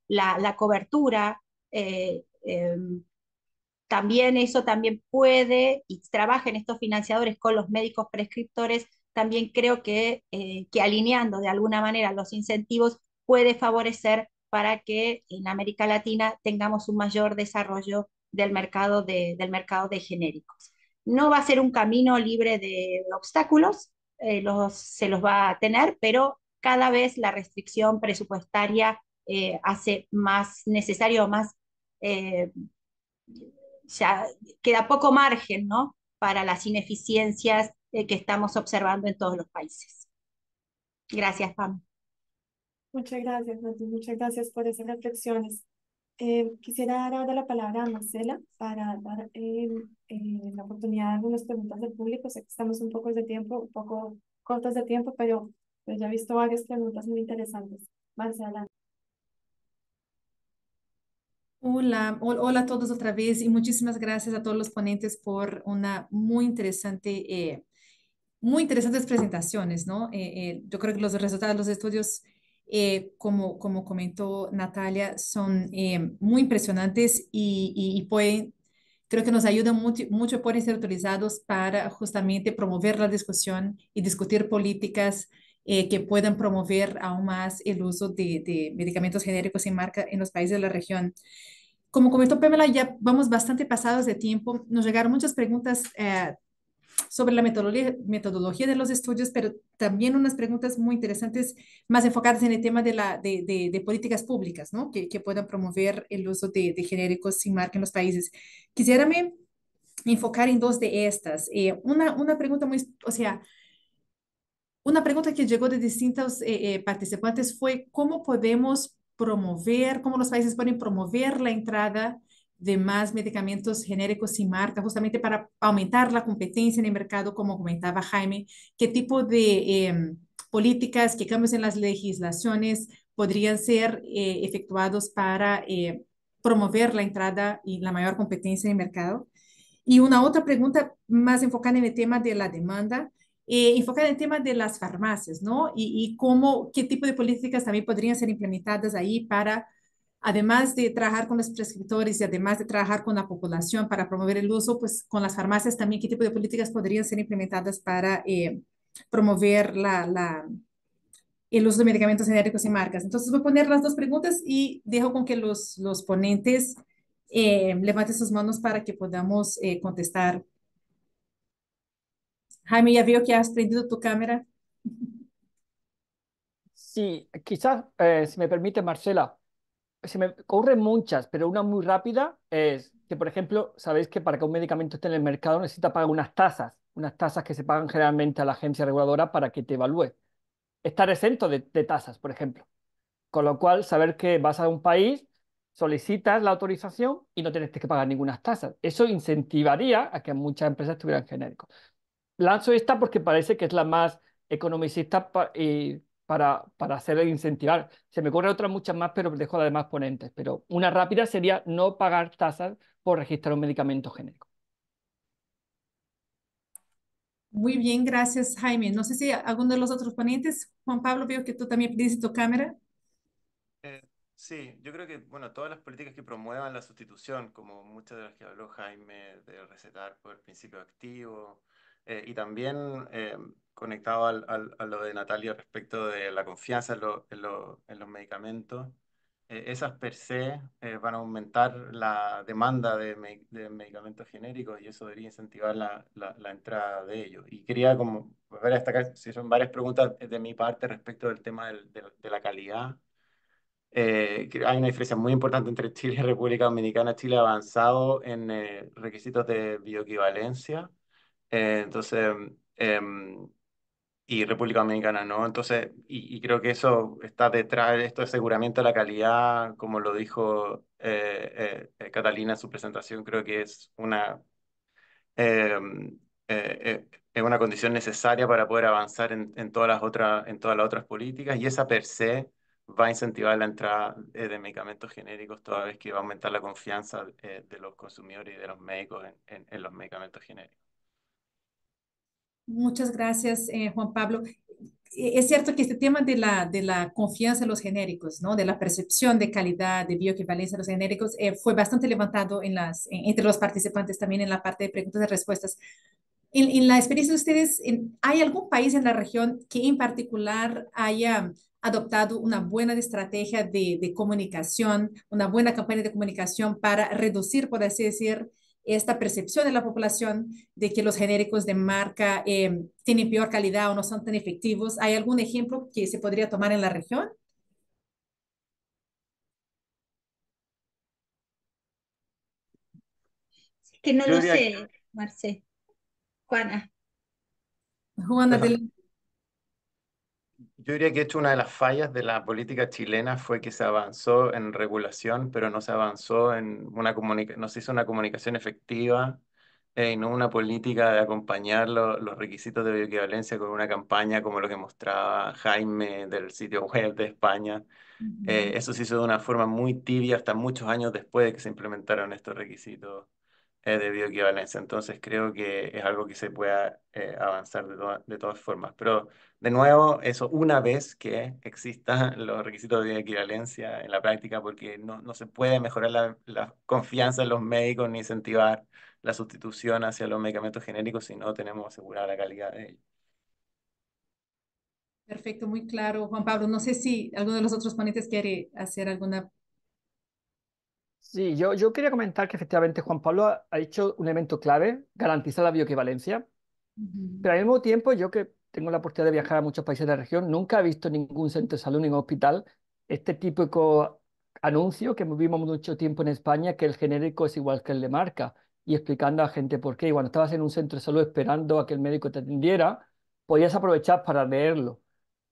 la, cobertura. Em, también eso también puede, y trabajen estos financiadores con los médicos prescriptores, también creo que, que alineando de alguna manera los incentivos puede favorecer para que en América Latina tengamos un mayor desarrollo del mercado de, del mercado de genéricos. No va a ser un camino libre de obstáculos, eh, se los va a tener, pero cada vez la restricción presupuestaria eh, hace más necesario, más, eh, queda poco margen ¿no? para las ineficiencias que estamos observando en todos los países. Gracias, Pam. Muchas gracias, Martín, Muchas gracias por esas reflexiones. Eh, quisiera dar ahora la palabra a Marcela para dar em, eh, la oportunidad de algunas preguntas del público. Sé que estamos un poco de tiempo, un poco cortos de tiempo, pero, pues, ya he visto varias preguntas muy interesantes. Marcela. Hola, hola a todos otra vez y muchísimas gracias a todos los ponentes por una muy interesante, eh, muy interesantes presentaciones, ¿no? yo creo que los resultados de los estudios eh, como, como comentó Natalia, son eh, muy impresionantes y, pueden, creo que nos ayudan mucho, mucho, pueden ser utilizados para justamente promover la discusión y discutir políticas eh, que puedan promover aún más el uso de, medicamentos genéricos sin marca en los países de la región. Como comentó Pamela, ya vamos bastante pasados de tiempo. Nos llegaron muchas preguntas eh, sobre la metodología, de los estudios, pero también unas preguntas muy interesantes más enfocadas en el tema de, la, de, políticas públicas, ¿no? Que, puedan promover el uso de, genéricos sin marca en los países. Quisiera enfocar en dos de estas. Eh, una, pregunta muy, o sea, una pregunta que llegó de distintos eh, eh, participantes fue cómo podemos promover, cómo los países pueden promover la entrada de más medicamentos genéricos y marca, justamente para aumentar la competencia en el mercado, como comentaba Jaime, qué tipo de em, políticas, qué cambios en las legislaciones podrían ser eh, efectuados para eh, promover la entrada y la mayor competencia en el mercado. Y una otra pregunta más enfocada en el tema de la demanda, eh, enfocada en el tema de las farmacias, ¿no? Y, y, cómo, qué tipo de políticas también podrían ser implementadas ahí para además de trabajar con los prescriptores y además de trabajar con la población para promover el uso, pues con las farmacias también, ¿qué tipo de políticas podrían ser implementadas para eh, promover la, la, el uso de medicamentos genéricos y marcas? Entonces voy a poner las dos preguntas y dejo con que los, los ponentes eh, levanten sus manos para que podamos eh, contestar. Jaime, ya veo que has prendido tu cámara. Sí, quizás, si me permite, Marcela, se me ocurren muchas, pero una muy rápida es que, por ejemplo, sabéis que para que un medicamento esté en el mercado necesita pagar unas tasas, unas tasas que se pagan generalmente a la agencia reguladora para que te evalúe. Estar exento de, tasas, por ejemplo. Con lo cual, saber que vas a un país, solicitas la autorización y no tienes que pagar ninguna tasa. Eso incentivaría a que muchas empresas tuvieran genéricos. Lanzo esta porque parece que es la más economicista y para, para hacer incentivar. Se me ocurren otras muchas más, pero dejo las demás ponentes. Pero una rápida sería no pagar tasas por registrar un medicamento genérico. Muy bien, gracias Jaime. No sé si alguno de los otros ponentes, Juan Pablo, veo que tú también pides tu cámara. Eh, sí, yo creo que bueno, todas las políticas que promuevan la sustitución, como muchas de las que habló Jaime, de recetar por el principio activo, eh, y también eh, conectado al, al, a lo de Natalia respecto de la confianza en, en, en los medicamentos. Eh, esas per se eh, van a aumentar la demanda de, medicamentos genéricos y eso debería incentivar la, la, entrada de ellos. Y quería como ver a destacar, si son varias preguntas eh, de mi parte respecto del tema del, de la calidad. hay una diferencia muy importante entre Chile y República Dominicana. Chile ha avanzado en requisitos de bioequivalencia. entonces, em, y República Dominicana no. Entonces, y, y, creo que eso está detrás, de esto aseguramiento de la calidad, como lo dijo eh, eh, Catalina en su presentación, creo que es una, eh, es una condición necesaria para poder avanzar en, en, todas las otras, en todas las otras políticas y esa per se va a incentivar la entrada de medicamentos genéricos toda vez que va a aumentar la confianza de los consumidores y de los médicos en, en los medicamentos genéricos. Muchas gracias, eh, Juan Pablo. Eh, es cierto que este tema de la, de la confianza en los genéricos, ¿no? de la percepción de calidad, de bioequivalencia de los genéricos, eh, fue bastante levantado en las, entre los participantes también en la parte de preguntas y respuestas. En, la experiencia de ustedes, ¿hay algún país en la región que en particular haya adoptado una buena estrategia de, de comunicación, una buena campaña de comunicación para reducir, por así decir, esta percepción de la población de que los genéricos de marca eh, tienen peor calidad o no son tan efectivos. ¿Hay algún ejemplo que se podría tomar en la región? Que no lo sé, Marce. Juana. Juana, adelante. Yo diría que hecho una de las fallas de la política chilena fue que se avanzó en regulación, pero no se avanzó en una comunicación, no se hizo una comunicación efectiva eh, y no una política de acompañar los requisitos de bioequivalencia con una campaña como lo que mostraba Jaime del sitio web de España. Eh, eso se hizo de una forma muy tibia hasta muchos años después de que se implementaron estos requisitos de bioequivalencia. Entonces creo que es algo que se pueda eh, avanzar de, de, todas formas. Pero de nuevo, eso una vez que existan los requisitos de bioequivalencia en la práctica, porque no, no se puede mejorar la, la, confianza en los médicos ni incentivar la sustitución hacia los medicamentos genéricos si no tenemos asegurada la calidad de ellos. Perfecto, muy claro, Juan Pablo. No sé si alguno de los otros ponentes quiere hacer alguna Sí, yo, quería comentar que efectivamente Juan Pablo ha, hecho un elemento clave, garantizar la bioequivalencia, pero al mismo tiempo yo que tengo la oportunidad de viajar a muchos países de la región, nunca he visto ningún centro de salud, ningún hospital, este típico anuncio que vivimos mucho tiempo en España, que el genérico es igual que el de marca, y explicando a la gente por qué. Y cuando estabas en un centro de salud esperando a que el médico te atendiera, podías aprovechar para leerlo.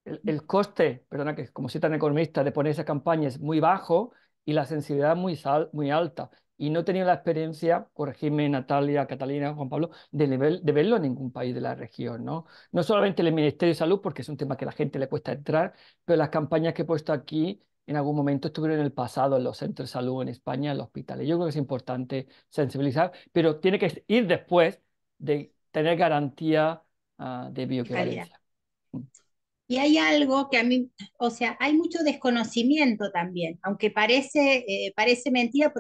El, mm. el coste, perdona que como soy tan economista, de poner esa campaña es muy bajo y la sensibilidad muy, sal, muy alta. Y no he tenido la experiencia, corregirme Natalia, Catalina, Juan Pablo, de, nivel, de verlo en ningún país de la región. ¿no? no solamente en el Ministerio de Salud, porque es un tema que a la gente le cuesta entrar, pero las campañas que he puesto aquí en algún momento estuvieron en el pasado en los centros de salud en España, en los hospitales. Yo creo que es importante sensibilizar, pero tiene que ir después de tener garantía ah, de bioequivalencia. Mm. Y hay algo que a mí, o sea, hay mucho desconocimiento también, aunque parece, eh, parece mentira,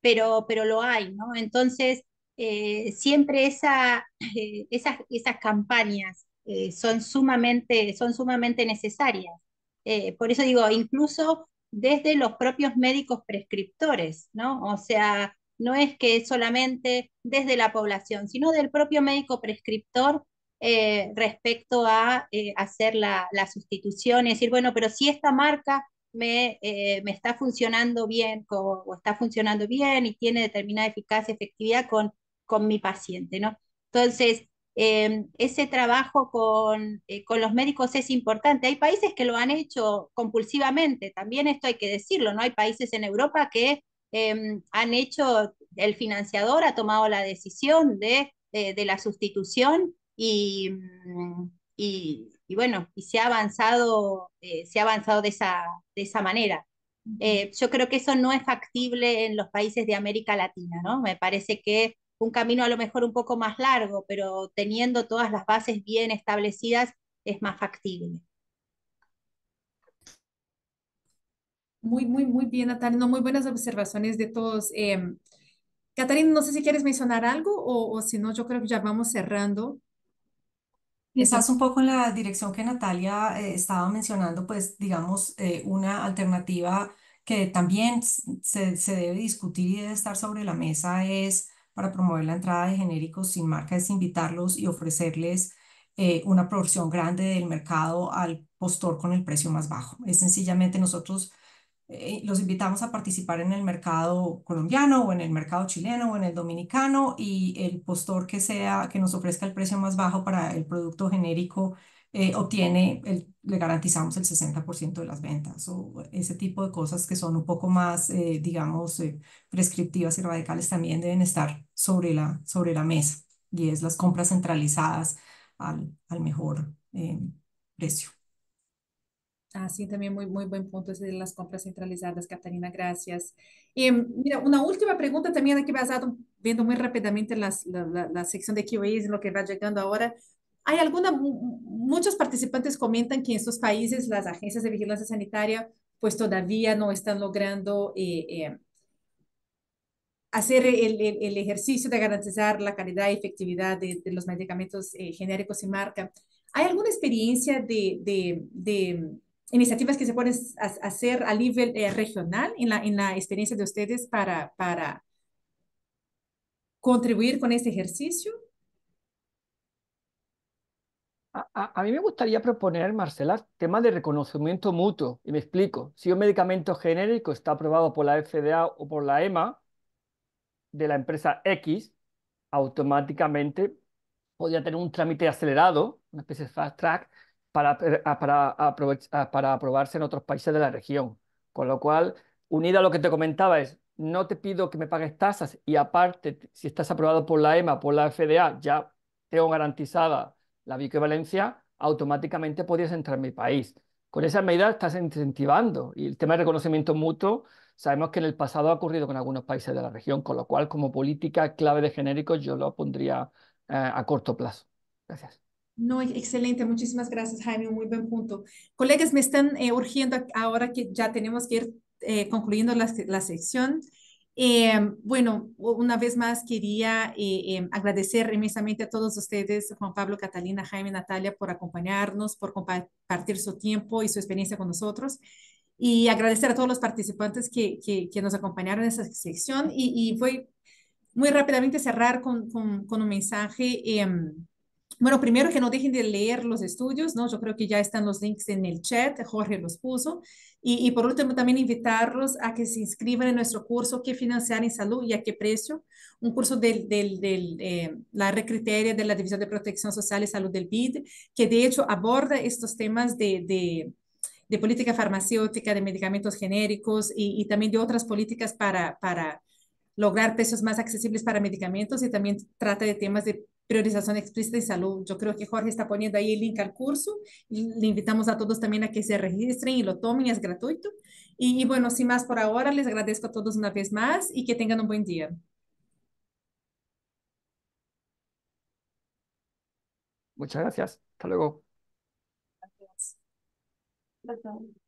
pero, pero lo hay, ¿no? Entonces, eh, siempre esa, eh, esas, esas campañas son, sumamente, son sumamente necesarias. por eso digo, incluso desde los propios médicos prescriptores, ¿no? O sea, no es que solamente desde la población, sino del propio médico prescriptor eh, respecto a eh, hacer la, sustitución y decir, bueno, pero si esta marca me, eh, está funcionando bien o está funcionando bien y tiene determinada eficacia, y efectividad con, con mi paciente, ¿no? Entonces, ese trabajo con, los médicos es importante. Hay países que lo han hecho compulsivamente, también esto hay que decirlo, ¿no? Hay países en Europa que em, han hecho, el financiador ha tomado la decisión de, de la sustitución Mm, y, bueno, y se ha avanzado, eh, se ha avanzado de esa, de esa manera. Eh, yo creo que eso no es factible en los países de América Latina, ¿no? Me parece que un camino a lo mejor un poco más largo, pero teniendo todas las bases bien establecidas es más factible. Muy, muy, muy bien, Natalia. muy buenas observaciones de todos. Eh, no sé si quieres mencionar algo o si no, yo creo que ya vamos cerrando. Quizás un poco en la dirección que Natalia eh, estaba mencionando, pues digamos, eh, una alternativa que también se, debe discutir y debe estar sobre la mesa es para promover la entrada de genéricos sin marca, es invitarlos y ofrecerles eh, una proporción grande del mercado al postor con el precio más bajo. Es sencillamente nosotros eh, los invitamos a participar en el mercado colombiano o en el mercado chileno o en el dominicano y el postor que sea que nos ofrezca el precio más bajo para el producto genérico eh, obtiene, le garantizamos el 60% de las ventas o ese tipo de cosas que son un poco más, eh, digamos, prescriptivas y radicales también deben estar sobre la, sobre la mesa y es las compras centralizadas al mejor precio. Ah, sí, también muy, muy buen punto ese de las compras centralizadas, Catarina, gracias. Y em, mira, una última pregunta también aquí basado, viendo muy rápidamente la, la, la, sección de QAs, lo que va llegando ahora. Hay alguna, muchos participantes comentan que en estos países las agencias de vigilancia sanitaria pues todavía no están logrando eh, em, hacer el, el, ejercicio de garantizar la calidad y efectividad de, los medicamentos eh, genéricos y marca. ¿Hay alguna experiencia de, de iniciativas que se pueden hacer a nivel eh, regional en la, en la experiencia de ustedes para, para contribuir con este ejercicio? A, a, a, mí me gustaría proponer, Marcela, temas de reconocimiento mutuo. Y me explico. Si un medicamento genérico está aprobado por la FDA o por la EMA de la empresa X, automáticamente podría tener un trámite acelerado, una especie de fast track, para, ah, ah, para, aprobarse en otros países de la región. Con lo cual, unida a lo que te comentaba es, no te pido que me pagues tasas y aparte, si estás aprobado por la EMA, por la FDA, ya tengo garantizada la bioequivalencia, automáticamente podrías entrar en mi país. Con esa medida estás incentivando y el tema de reconocimiento mutuo sabemos que en el pasado ha ocurrido con algunos países de la región, con lo cual como política clave de genéricos yo lo pondría eh, a corto plazo. Gracias. No, excelente, muchísimas gracias Jaime, muy buen punto. Colegas, me están eh, urgiendo ahora que ya tenemos que ir eh, concluyendo la, la sección. Em, bueno, una vez más quería eh, em, agradecer inmensamente a todos ustedes, Juan Pablo, Catalina, Jaime, Natalia, por acompañarnos, por compartir su tiempo y su experiencia con nosotros. Y agradecer a todos los participantes que, nos acompañaron en esta sección. Y, voy muy rápidamente a cerrar con un mensaje em, bueno, primero que no dejen de leer los estudios, ¿no? Yo creo que ya están los links en el chat, Jorge los puso. Y, y por último, también invitarlos a que se inscriban en nuestro curso ¿Qué financiar en salud y a qué precio? Un curso de del, del, eh, la recriteria de la División de Protección Social y Salud del BID, que de hecho aborda estos temas de, de, de política farmacéutica, de medicamentos genéricos y, y también de otras políticas para, para lograr precios más accesibles para medicamentos y también trata de temas de priorización explícita de salud. Yo creo que Jorge está poniendo ahí el link al curso. le invitamos a todos también a que se registren y lo tomen, es gratuito. Y, bueno, sin más por ahora, les agradezco a todos una vez más y que tengan un buen día. Muchas gracias. Hasta luego. Gracias.